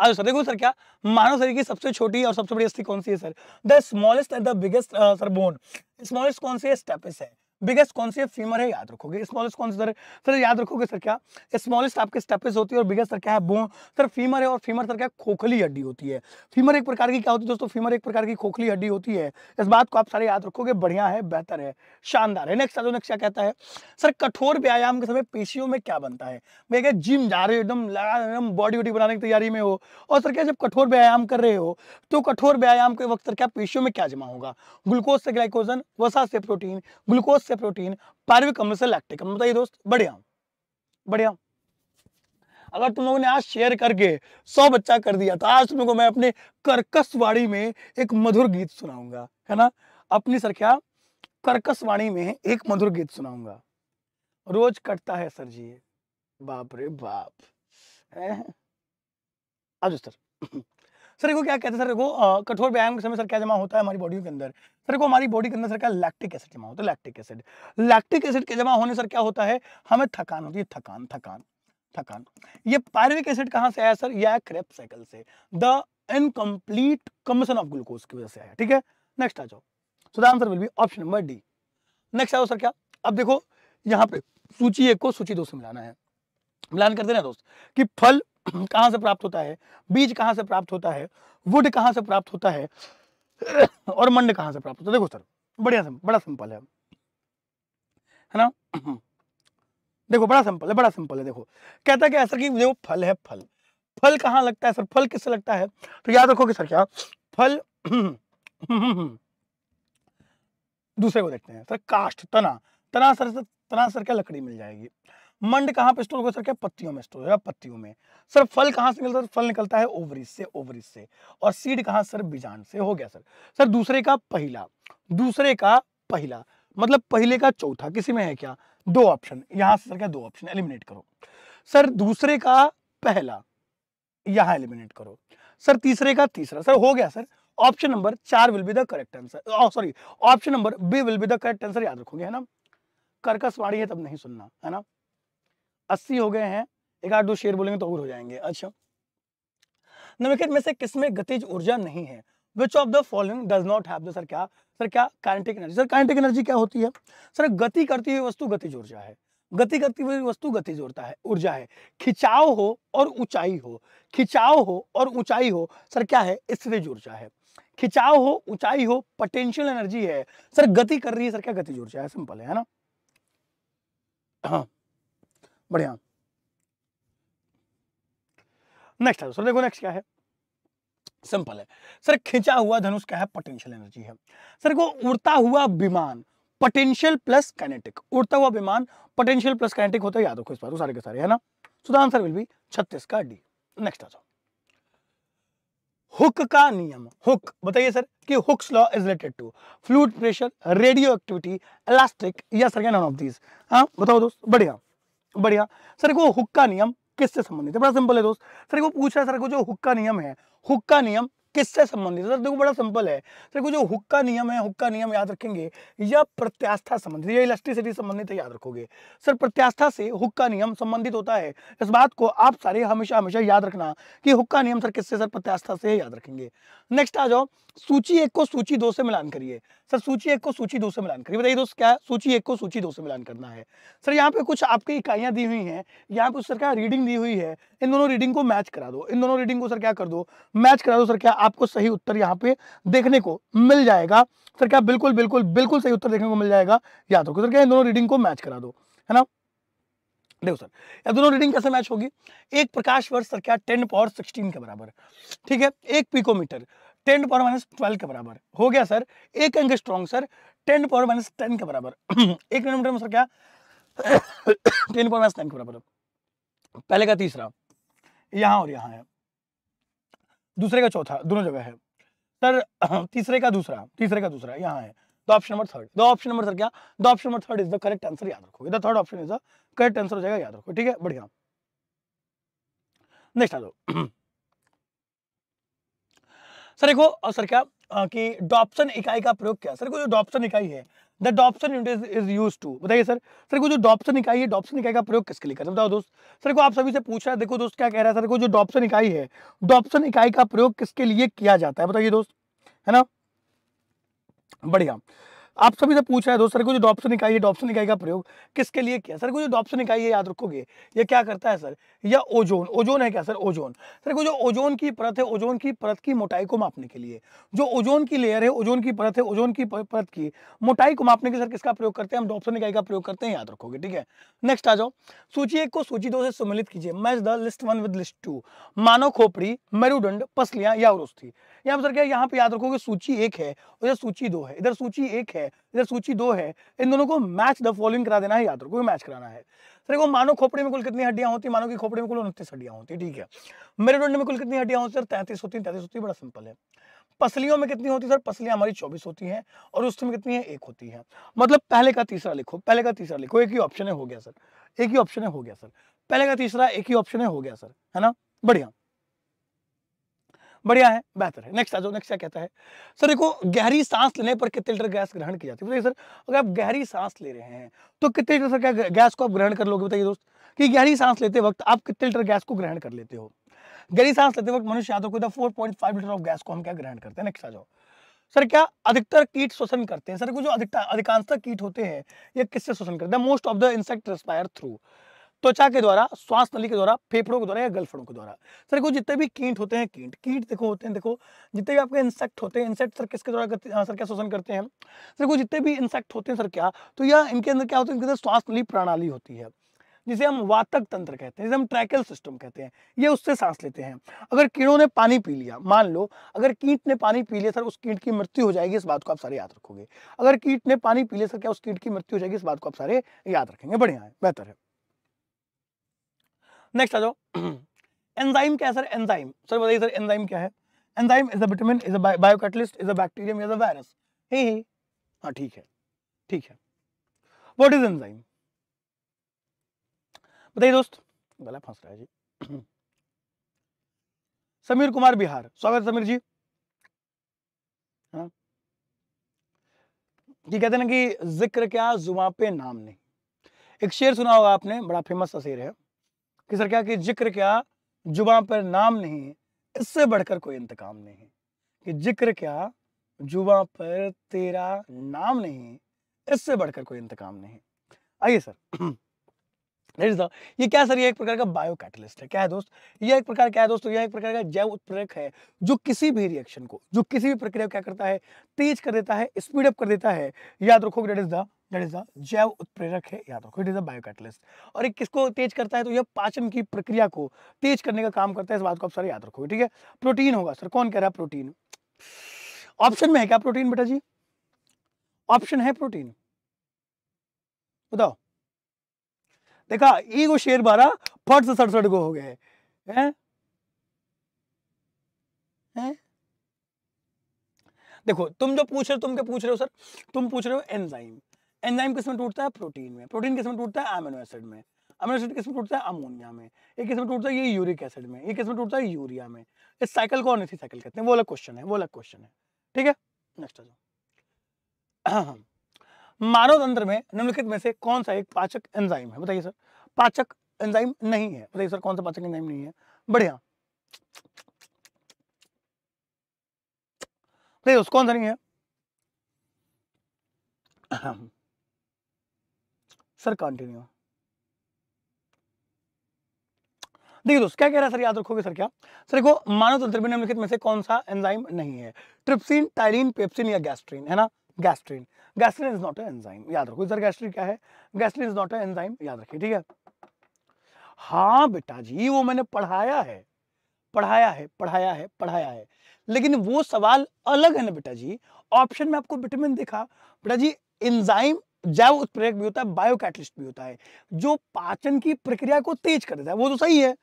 आज सर देखो सर क्या मानव शरीर की सबसे छोटी और सबसे बड़ी अस्थि कौन सी है sir the smallest and the biggest sir bone smallest कौन सी है स्टेपिस है बिगेस्ट कौन सी है फीमर है याद रखोगे स्मॉलेस्ट कौन सी सर सर याद रखोगे सर क्या स्मॉलेस्ट आपके स्टेपिस होती है और बिगेस्ट सर क्या है बोन सर फीमर है और फीमर सर क्या खोखली हड्डी होती है फीमर एक प्रकार की क्या होती है दोस्तों फीमर एक प्रकार की खोखली हड्डी होती है इस बात को आप सारे याद रखोगे बढ़िया है बेहतर है शानदार है नेक्स्ट नेक्स्ट क्या कहता है सर कठोर व्यायाम के समय पेशियों में क्या बनता है मैं क्या जिम जा रहे हो एकदम लगा एकदम बॉडी वॉडी बनाने की तैयारी में हो और सर क्या जब कठोर व्यायाम कर रहे हो तो कठोर व्यायाम के वक्त सर क्या पेशियों में क्या जमा होगा ग्लूकोज से ग्लाइकोजन वसा से प्रोटीन ग्लूकोज से प्रोटीन पार्विक अम्ल से लैक्टिक अम्ल बताइए दोस्त बढ़िया बढ़िया अगर तुम लोगों ने आज शेयर करके सौ बच्चा कर दिया तो आज तुम लोगों को मैं अपने कर्कश वाणी में एक मधुर गीत सुनाऊंगा है ना अपनी संख्या कर्कश वाणी में एक मधुर गीत सुनाऊंगा रोज कटता है सर जी बाप रे बाप आज सर सर देखो क्या कहते हैं सर देखो कठोर व्यायाम के समय सर क्या जमा होता है हमारी बॉडी के अंदर सर देखो हमारी बॉडी के अंदर सर क्या लैक्टिक एसिड जमा होता है लैक्टिक एसिड लैक्टिक एसिड के जमा होने सर क्या होता है हमें थकान होती है थकान थकान थकान ये पायरविक एसिड कहाँ से आया सर यह आया क्रेप साइकिल से the incomplete commission of glucose की वजह से आया ठीक है नेक्स्ट आ जाओ so the answer will be option number D next आओ सर क्या अब देखो यहाँ पे सूची एक को सूची दो से मिलाना है मिलान कर देना दोस्त कि फल कहाँ से प्राप्त होता है बीज कहाँ से प्राप्त होता है वुड कहाँ से प्राप्त होता है और मंड कहाँ से प्राप्त होता है देखो सर बढ़िया सिंपल बड़ा सिंपल है है ना देखो बड़ा सिंपल है बड़ा सिंपल है देखो कहता क्या सर कि देखो फल है फल फल कहाँ लगता है सर फल किससे लगता है तो याद रखो कि सर क्या फल दूसरे को देखते हैं सर कास्ट तना तना सर तना सर क्या लकड़ी मिल जाएगी मंड कहाँ पे स्टोर हो सर क्या पत्तियों में स्टोर होगा पत्तियों में सर फल कहाँ से निकलता है फल निकलता है ओवरिस से ओवरिस से और सीड कहाँ सर बीजान से हो गया सर सर दूसरे का पहला दूसरे का पहला मतलब पहले का चौथा किसी में है क्या दो ऑप्शन यहां से सर क्या दो ऑप्शन एलिमिनेट करो सर दूसरे का पहला यहां एलिमिनेट करो सर तीसरे का तीसरा सर हो गया सर ऑप्शन नंबर चार will be the correct answer sorry option number B will be the correct answer याद रखोगे है ना कर्कश वाणी है तब नहीं सुनना है ना अस्सी हो गए हैं एक आठ दो शेर बोलेंगे तो और हो जाएंगे अच्छा निम्नलिखित में से किसमें गतिज ऊर्जा नहीं है which of the following does not have sir क्या सर क्या kinetic energy sir kinetic energy क्या होती है सर गति करती हुई वस्तु गतिज ऊर्जा है गति करती हुई वस्तु गतिज ऊर्जा है ऊर्जा है खिंचाव हो और ऊंचाई हो खिंचाव हो और ऊंचाई हो सर क्या है स्थितिज ऊर्जा है खिंचाव हो ऊंचाई हो पोटेंशियल एनर्जी है सर गति कर रही है सर क्या गतिज ऊर्जा है सिंपल है ना हाँ बढ़िया नेक्स्ट है दोस्तों देखो नेक्स्ट क्या है सिंपल है सर खिंचा हुआ धनुष क्या है पोटेंशियल एनर्जी है सर को उड़ता हुआ विमान पोटेंशियल प्लस काइनेटिक उड़ता हुआ विमान पोटेंशियल प्लस काइनेटिक होता है याद रखो इस बार सारे के सारे है ना so the answer will be छत्तीस का डी नेक्स्ट आ जाओ हुक का नियम हुक बताइए सर कि Hooke's law is related to fluid pressure radioactivity elastic या सर क्या नॉन ऑफ दीज हाँ बताओ दोस्त बढ़िया बढ़िया सर को हुक्का नियम किससे संबंधित है बड़ा सिंपल है दोस्त सर को पूछ रहा है सर को जो हुक्का नियम है हुक्का नियम किससे संबंधित है देखो बड़ा सिंपल है देखो जो हुक का नियम है हुक का नियम याद रखेंगे या प्रत्यास्था संबंधित या इलेक्ट्रिसिटी संबंधित याद रखोगे सर प्रत्यास्था से हुक का नियम संबंधित होता है इस बात को आप सारे हमेशा हमेशा याद रखना कि हुक का नियम सर किससे सर प्रत्यास्था से याद रखेंगे नेक्स्ट आ जाओ सूची एक को सूची दो से मिलान करिए सर सूची एक को सूची दो से मिलान करिए बताइए दोस्त क्या सूची एक को सूची दो से मिलान करना है सर यहाँ पे कुछ आपकी इकाइयाँ दी हुई हैं यहाँ पे सर क्या रीडिंग दी हुई है इन दोनों रीडिंग को मैच करा दो इन दोनों रीडिंग को सर क्या कर दो मैच करा दो सर क्या आपको सही उत्तर यहाँ पे देखने को मिल जाएगा सर क्या बिल्कुल बिल्कुल बिल्कुल सही उत्तर देखने को मिल जाएगा याद रखो सर क्या इन दोनों रीडिंग को मैच करा दो है ना देखो सर या दोनों रीडिंग कैसे मैच होगी एक प्रकाश वर्ष सर क्या टेन पावर सिक्सटीन के बराबर ठीक है एक picometre ten power minus twelve के बराबर हो गया सर एक angstrom sir ten power minus ten के बराबर एक किलोमीटर में सर क्या टेन पावर माइनस टेन के बराबर पहले का तीसरा यहाँ और यहाँ है दूसरे का चौथा दोनों जगह है सर तीसरे का दूसरा तीसरे का दूसरा यहाँ है the option number third the option number sir क्या the option number third is the correct answer याद रखोगे the third option is the correct answer हो जाएगा याद रखो ठीक है बढ़िया नेक्स्ट आ जाओ सर देखो सर क्या कि डॉप्सन इकाई का प्रयोग क्या सर को जो डॉप्सन इकाई है the Dobson unit is use to बताइए सर सर को जो डॉप्सन इकाई है डॉप्सन इकाई का प्रयोग किसके लिए करते हैं बताओ दोस्त सर को आप सभी से पूछ रहा है देखो दोस्त क्या कह रहा है सर को जो डॉप्सन इकाई है डॉप्सन इकाई का प्रयोग किसके लिए किया जाता है बताइए दोस्त है ना बढ़िया आप सभी से पूछ रहे हैं दोस्तों सर कुछ डॉप्सन इकाई डॉप्शन डॉप्सन इकाई का प्रयोग किसके लिए किया सर कुछ डॉप्शन इकाई है याद रखोगे ये क्या करता है सर या ओजोन ओजोन है क्या सर ओजोन सर कुछ ओजोन की परत है ओजोन की परत की मोटाई को मापने के लिए जो ओजोन की लेयर है ओजोन की परत है ओजोन की परत की मोटाई को मापने के सर किसका प्रयोग करते हैं हम डॉप्शन इकाई का प्रयोग करते हैं याद रखोगे ठीक है नेक्स्ट आ जाओ सूची एक को सूची दो से सम्मिलित कीजिए match the list one with list two मानव खोपड़ी मेरुदंड पसलियां या उरुस्थी यहाँ पर क्या यहाँ पे याद रखोगे सूची एक है और इधर सूची दो है इधर सूची एक है इधर सूची दो है इन दोनों को मैच द फॉलोइंग करा देना है याद रखोगे मैच कराना है सर देखो मानो खोपड़ी में कुल कितनी हड्डियां होती है मानो की खोपड़ी में कुल उनतीस हड्डियां होती ठीक है मेरुदंड में कुल कितनी हड्डियां होती है सर तैंतीस होती है तैंतीस होती है बड़ा सिंपल है पसलियों में कितनी होती है सर पसलियां हमारी चौबीस होती हैं और उसमें कितनी है एक होती है मतलब पहले का तीसरा लिखो पहले का तीसरा लिखो एक ही ऑप्शन है हो गया सर एक ही ऑप्शन है हो गया सर पहले का तीसरा एक ही ऑप्शन है हो गया सर है ना बढ़िया बढ़िया है बेहतर है नेक्स्ट आ जाओ नेक्स्ट क्या कहता है सर देखो गहरी सांस लेने पर कितने लीटर गैस ग्रहण की जाती है सर अगर आप गहरी सांस ले रहे हैं तो कितने लीटर सर क्या गैस को आप ग्रहण कर लोगे बताइए दोस्त कि गहरी सांस लेते वक्त आप कितने लीटर गैस को ग्रहण कर लेते हो गहरी सांस लेते वक्त मनुष्य यादव को four point five litre of gas को हम क्या ग्रहण करते हैं नेक्स्ट आ जाओ सर क्या अधिकतर कीट श्वसन करते हैं सर को जो अधिकतर अधिकांशतः कीट होते हैं ये किससे श्वसन करते हैं most of the insect respire through त्वचा के द्वारा श्वास नली के द्वारा फेफड़ों के द्वारा या गलफड़ों के द्वारा सर देखो जितने भी कीट होते हैं कीट कीट देखो होते हैं देखो जितने भी आपके इंसेक्ट होते हैं इंसेक्ट सर किसके द्वारा सर क्या शोषण करते हैं सर देखो जितने भी इंसेक्ट होते हैं सर क्या तो यह इनके अंदर क्या होता है इनके अंदर श्वास नली प्रणाली होती है जिसे हम वातक तंत्र कहते हैं जिसे हम ट्रैकल सिस्टम कहते हैं ये उससे सांस लेते हैं अगर कीड़ों ने पानी पी लिया मान लो अगर कीट ने पानी पी लिया सर उस कीट की मृत्यु हो जाएगी इस बात को आप सारे याद रखोगे अगर कीट ने पानी पी लिया सर क्या उस कीट की मृत्यु हो जाएगी इस बात को आप सारे याद रखेंगे बढ़िया है बेहतर है नेक्स्ट आ जाओ एंजाइम क्या है सर एंजाइम सर बताइए सर एंजाइम क्या है enzyme is a vitamin is a biocatalyst is a bacterium is a virus ही ही हाँ ठीक है ठीक है व्हाट इज एंजाइम बताइए दोस्त गला फंस रहा है जी समीर कुमार बिहार स्वागत समीर जी हाँ ये कहते हैं ना कि जिक्र क्या जुबा पे नाम नहीं एक शेर सुना होगा आपने बड़ा फेमस सा शेर है कि क्या कि जिक्र क्या जुबा पर नाम नहीं इससे बढ़कर कोई इंतकाम नहीं कि जिक्र क्या जुबा पर तेरा नाम नहीं इससे बढ़कर कोई इंतकाम नहीं आइए सर ये क्या सर ये एक प्रकार का बायो कैटलिस्ट है क्या है दोस्त ये एक प्रकार क्या है दोस्तों ये एक प्रकार का जैव उत्प्रेरक है जो किसी भी रिएक्शन को जो किसी भी प्रक्रिया को क्या करता है तेज कर देता है स्पीड अप कर देता है याद रखो that is the that is the जैव उत्प्रेरक है याद रखो इट इज अ बायोकैटलिस्ट और एक किसको तेज करता है तो यह पाचन की प्रक्रिया को तेज करने का काम करता है इस बात को आप सारे याद रखो ठीक है प्रोटीन होगा सर कौन कह रहा है प्रोटीन ऑप्शन में है क्या प्रोटीन बेटा जी ऑप्शन है प्रोटीन बताओ देखा एगो शेर बारा फट से सड़सठ गो हो गए हैं हैं देखो तुम जो पूछ रहे हो तुम क्या पूछ रहे हो सर तुम पूछ रहे हो एंजाइम एंजाइम किस में टूटता है प्रोटीन में प्रोटीन किस में टूटता है एमिनो एसिड में एमिनो एसिड किस में टूटता है अमोनिया में ये किस में टूटता है ये यूरिक एसिड में ये किस में टूटता है यूरिया में इस साइकिल को ऑनेसी साइकिल कहते हैं वो अलग क्वेश्चन है वो अलग क्वेश्चन है ठीक है नेक्स्ट आ जाओ हाँ, हाँ। मानव तंत्र में निम्नलिखित में से कौन सा एक पाचक एंजाइम है बताइए सर पाचक एंजाइम नहीं है बताइए सर कौन सा पाचक एंजाइम नहीं है बढ़िया उस कौन सा नहीं है सर कंटिन्यू देखिए दोस्त क्या कह रहा है सर याद रखोगे सर क्या सर देखो मानव तंत्र में निम्नलिखित में से कौन सा एंजाइम नहीं है ट्रिप्सिन टाइलिन पेप्सिन या गैस्ट्रीन है ना gastrin gastrin is not enzyme याद रखो इधर गैस्ट्रिन क्या है गैस्ट्रिन इज नॉट एंजाइम याद रखिए ठीक है हाँ बेटा जी वो मैंने पढ़ाया है पढ़ाया है पढ़ाया है पढ़ाया है लेकिन वो सवाल अलग है ना बेटा जी ऑप्शन में आपको विटामिन दिखा बेटा जी एंजाइम जैव उत्प्रेरक भी होता है बायोकैटलिस्ट भी होता है जो पाचन की प्रक्रिया को तेज कर देता है वो तो सही है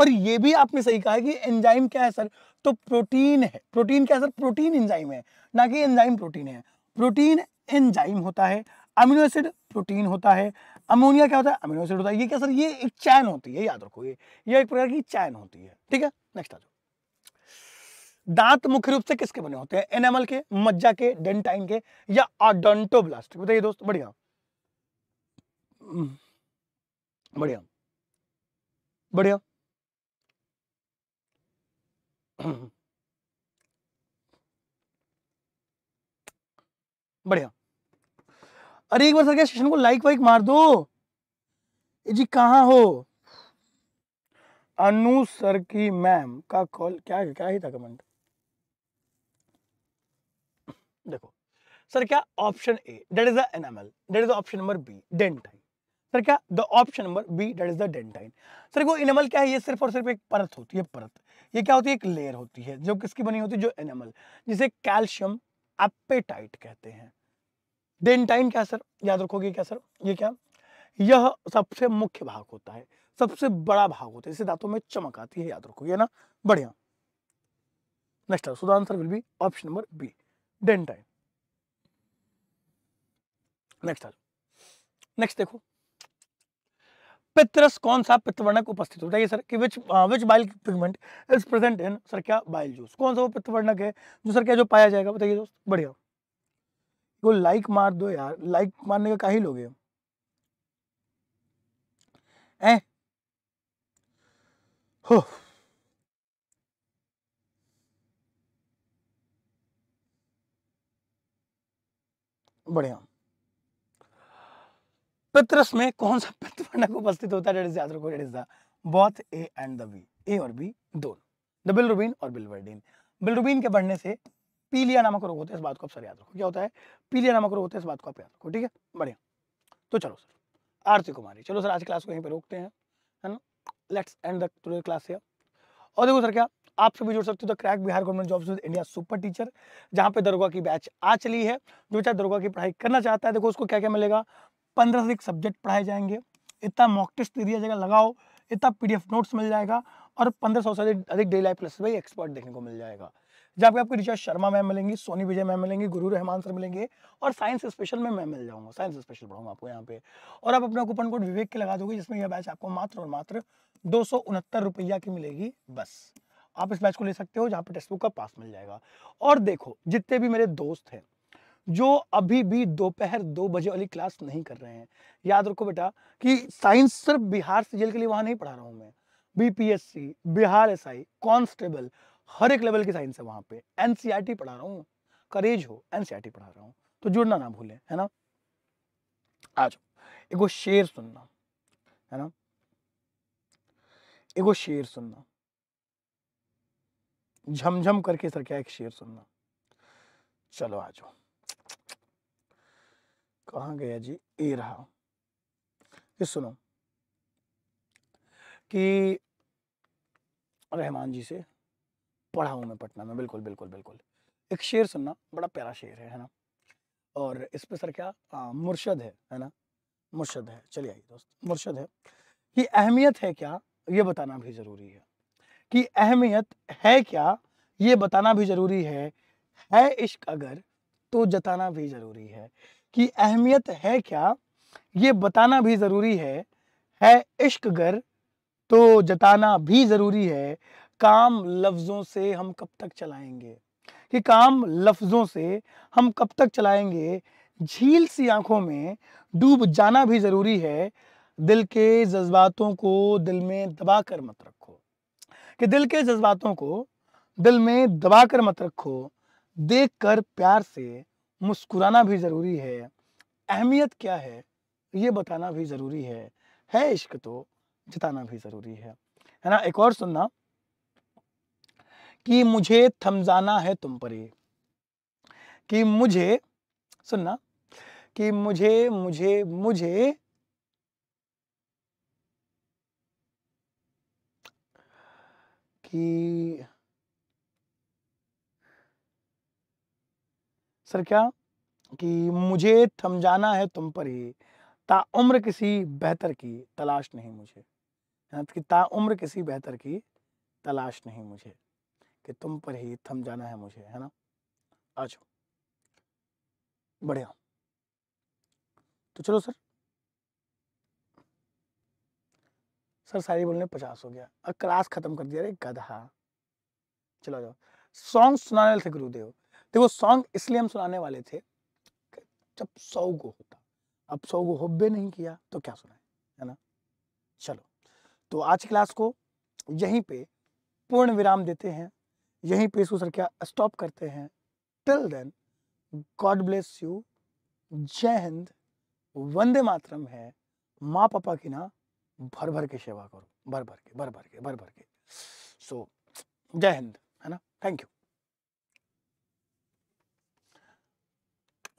और ये भी आपने सही कहा है कि एंजाइम क्या है सर तो प्रोटीन है प्रोटीन क्या है सर प्रोटीन एंजाइम है ना कि एंजाइम प्रोटीन है प्रोटीन एंजाइम होता है अमीनो एसिड प्रोटीन होता है अमोनिया क्या होता है अमीनो एसिड होता है ये क्या सर ये एक चैन होती है याद रखो ये ये एक प्रकार की चैन होती है ठीक है नेक्स्ट आ जाओ दांत मुख्य रूप से किसके बने होते हैं एनिमल के मज्जा के डेंटाइन के या ऑडोंटोब्लास्ट बताइए दोस्त बढ़िया हम्म। बढ़िया बढ़िया बढ़िया अरे एक बार सर क्या सेशन को लाइक वाइक मार दो जी कहाँ हो अनु सर की मैम का कॉल क्या क्या ही था कमेंट देखो सर क्या option A that is the enamel that is the option number B dentine sir क्या the option number B that is the dentine sir को एनामल क्या है ये सिर्फ और सिर्फ एक परत होती है परत ये क्या होती है एक लेयर होती है जो किसकी बनी होती है जो एनिमल जिसे कैल्शियम एपेटाइट कहते हैं देन डेंटाइन क्या सर याद रखोगे क्या सर ये क्या यह सबसे मुख्य भाग होता है सबसे बड़ा भाग होता है इसे दांतों में चमक आती है याद रखोगे ना बढ़िया next so the answer will be option number B dentine next next देखो पित्रस कौन सा पित्तवर्णक उपस्थित होता है सर कि which which bile pigment is present in sir क्या बाइल जूस कौन सा वो पित्तवर्णक है जो सर क्या जो पाया जाएगा बताइए दोस्त बढ़िया वो लाइक मार दो यार लाइक मारने का का ही लोगे ए हो बढ़िया पितरस में कौन सा पितृंडक उपस्थित होता है याद रखो it is the both A and the B A और बी दोनों द बिलरुबिन और बिलवर्डिन बिलरुबिन के बढ़ने से पीलिया नामक रोग होता है इस बात को आप सर याद रखो क्या होता है पीलिया नामक रोग होता है इस बात को आप याद रखो ठीक है बढ़िया तो चलो सर आरती कुमारी चलो सर आज क्लास को यहीं पे रोकते हैं है ना let's end the class here और देखो सर क्या आप सभी जुड़ सकते हो तो crack Bihar government jobs with India super teacher जहां पे दरोगा की बैच आ चली है जो चाहे दरोगा की पढ़ाई करना चाहता है देखो उसको क्या क्या मिलेगा पंद्रह से एक सब्जेक्ट पढ़ाए जाएंगे इतना मॉक टेस्ट दे दिया जाएगा लगाओ इतना पीडीएफ नोट्स मिल जाएगा और पंद्रह सौ से अधिक डे लाइफ प्लस भाई एक्सपर्ट देखने को मिल जाएगा जहाँ पे आपको ऋचा शर्मा मैम मिलेंगी सोनी विजय मैम मिलेंगी गुरु रहमान सर मिलेंगे और साइंस स्पेशल में मैं मिल जाऊंगा साइंस स्पेशल पढ़ाऊंगा आपको यहाँ पे और आप अपना कूपन कोड विवेक के लगा दोगे जिसमें यह बैच आपको मात्र और मात्र दो रुपया की मिलेगी बस आप इस बैच को ले सकते हो जहाँ पे टेक्स्ट बुक का पास मिल जाएगा और देखो जितने भी मेरे दोस्त हैं जो अभी भी दोपहर दो बजे वाली क्लास नहीं कर रहे हैं याद रखो बेटा कि साइंस सिर्फ बिहार से जेल के लिए वहां नहीं पढ़ा रहा हूं मैं बीपीएससी बिहार एसआई कांस्टेबल हर एक लेवल की साइंस है वहां पे एनसीईआरटी e पढ़ा रहा हूँ करेज हो एनसीईआरटी e पढ़ा रहा हूँ तो जुड़ना ना भूलें है ना आज एगो शेर सुनना है ना एगो शेर सुनना झमझम करके सर क्या एक शेर सुनना चलो आ जाओ कहाँ गया जी ए रहा ये सुनो कि रहमान जी से पढ़ा हूँ मैं पटना में बिल्कुल बिल्कुल बिल्कुल एक शेर सुनना बड़ा प्यारा शेर है है ना और इस पे सर क्या आ, मुर्शद है है ना मुर्शद है चलिए आइए दोस्त मुर्शद है कि अहमियत है क्या ये बताना भी ज़रूरी है कि अहमियत है क्या ये बताना भी ज़रूरी है है इश्क अगर तो जताना भी ज़रूरी है की अहमियत है क्या ये बताना भी ज़रूरी है है इश्क गर तो जताना भी ज़रूरी है काम लफ्ज़ों से हम कब तक चलाएंगे कि काम लफ्ज़ों से हम कब तक चलाएंगे झील सी आंखों में डूब जाना भी ज़रूरी है दिल के जज्बातों को दिल में दबा कर मत रखो कि दिल के जज्बातों को दिल में दबा कर मत रखो देख कर प्यार से मुस्कुराना भी ज़रूरी है अहमियत क्या है ये बताना भी ज़रूरी है है इश्क तो जताना भी ज़रूरी है है ना एक और सुनना कि मुझे थमजाना है तुम पर ही कि मुझे सुनना कि मुझे मुझे मुझे कि सर क्या कि मुझे थम जाना है तुम पर ही उम्र किसी बेहतर की तलाश नहीं मुझे हाँ, कि उम्र किसी बेहतर की तलाश नहीं मुझे कि तुम पर ही थम जाना है मुझे है ना आज बढ़िया तो चलो सर सर सारी बोलने पचास हो गया अब क्लास खत्म कर दिया रे गधा चलो जाओ सॉन्ग सुनाने थे गुरुदेव देखो तो सॉन्ग इसलिए हम सुनाने वाले थे जब सौ गो होता अब सौ गो होब्बे नहीं किया तो क्या सुनाए है ना चलो तो आज क्लास को यहीं पे पूर्ण विराम देते हैं यहीं पे इसको सर क्या स्टॉप करते हैं till then God bless you जय हिंद वंदे मातरम है माँ पापा की ना भर भर के सेवा करो भर भर के भर भर के भर भर के सो so, जय हिंद है ना थैंक यू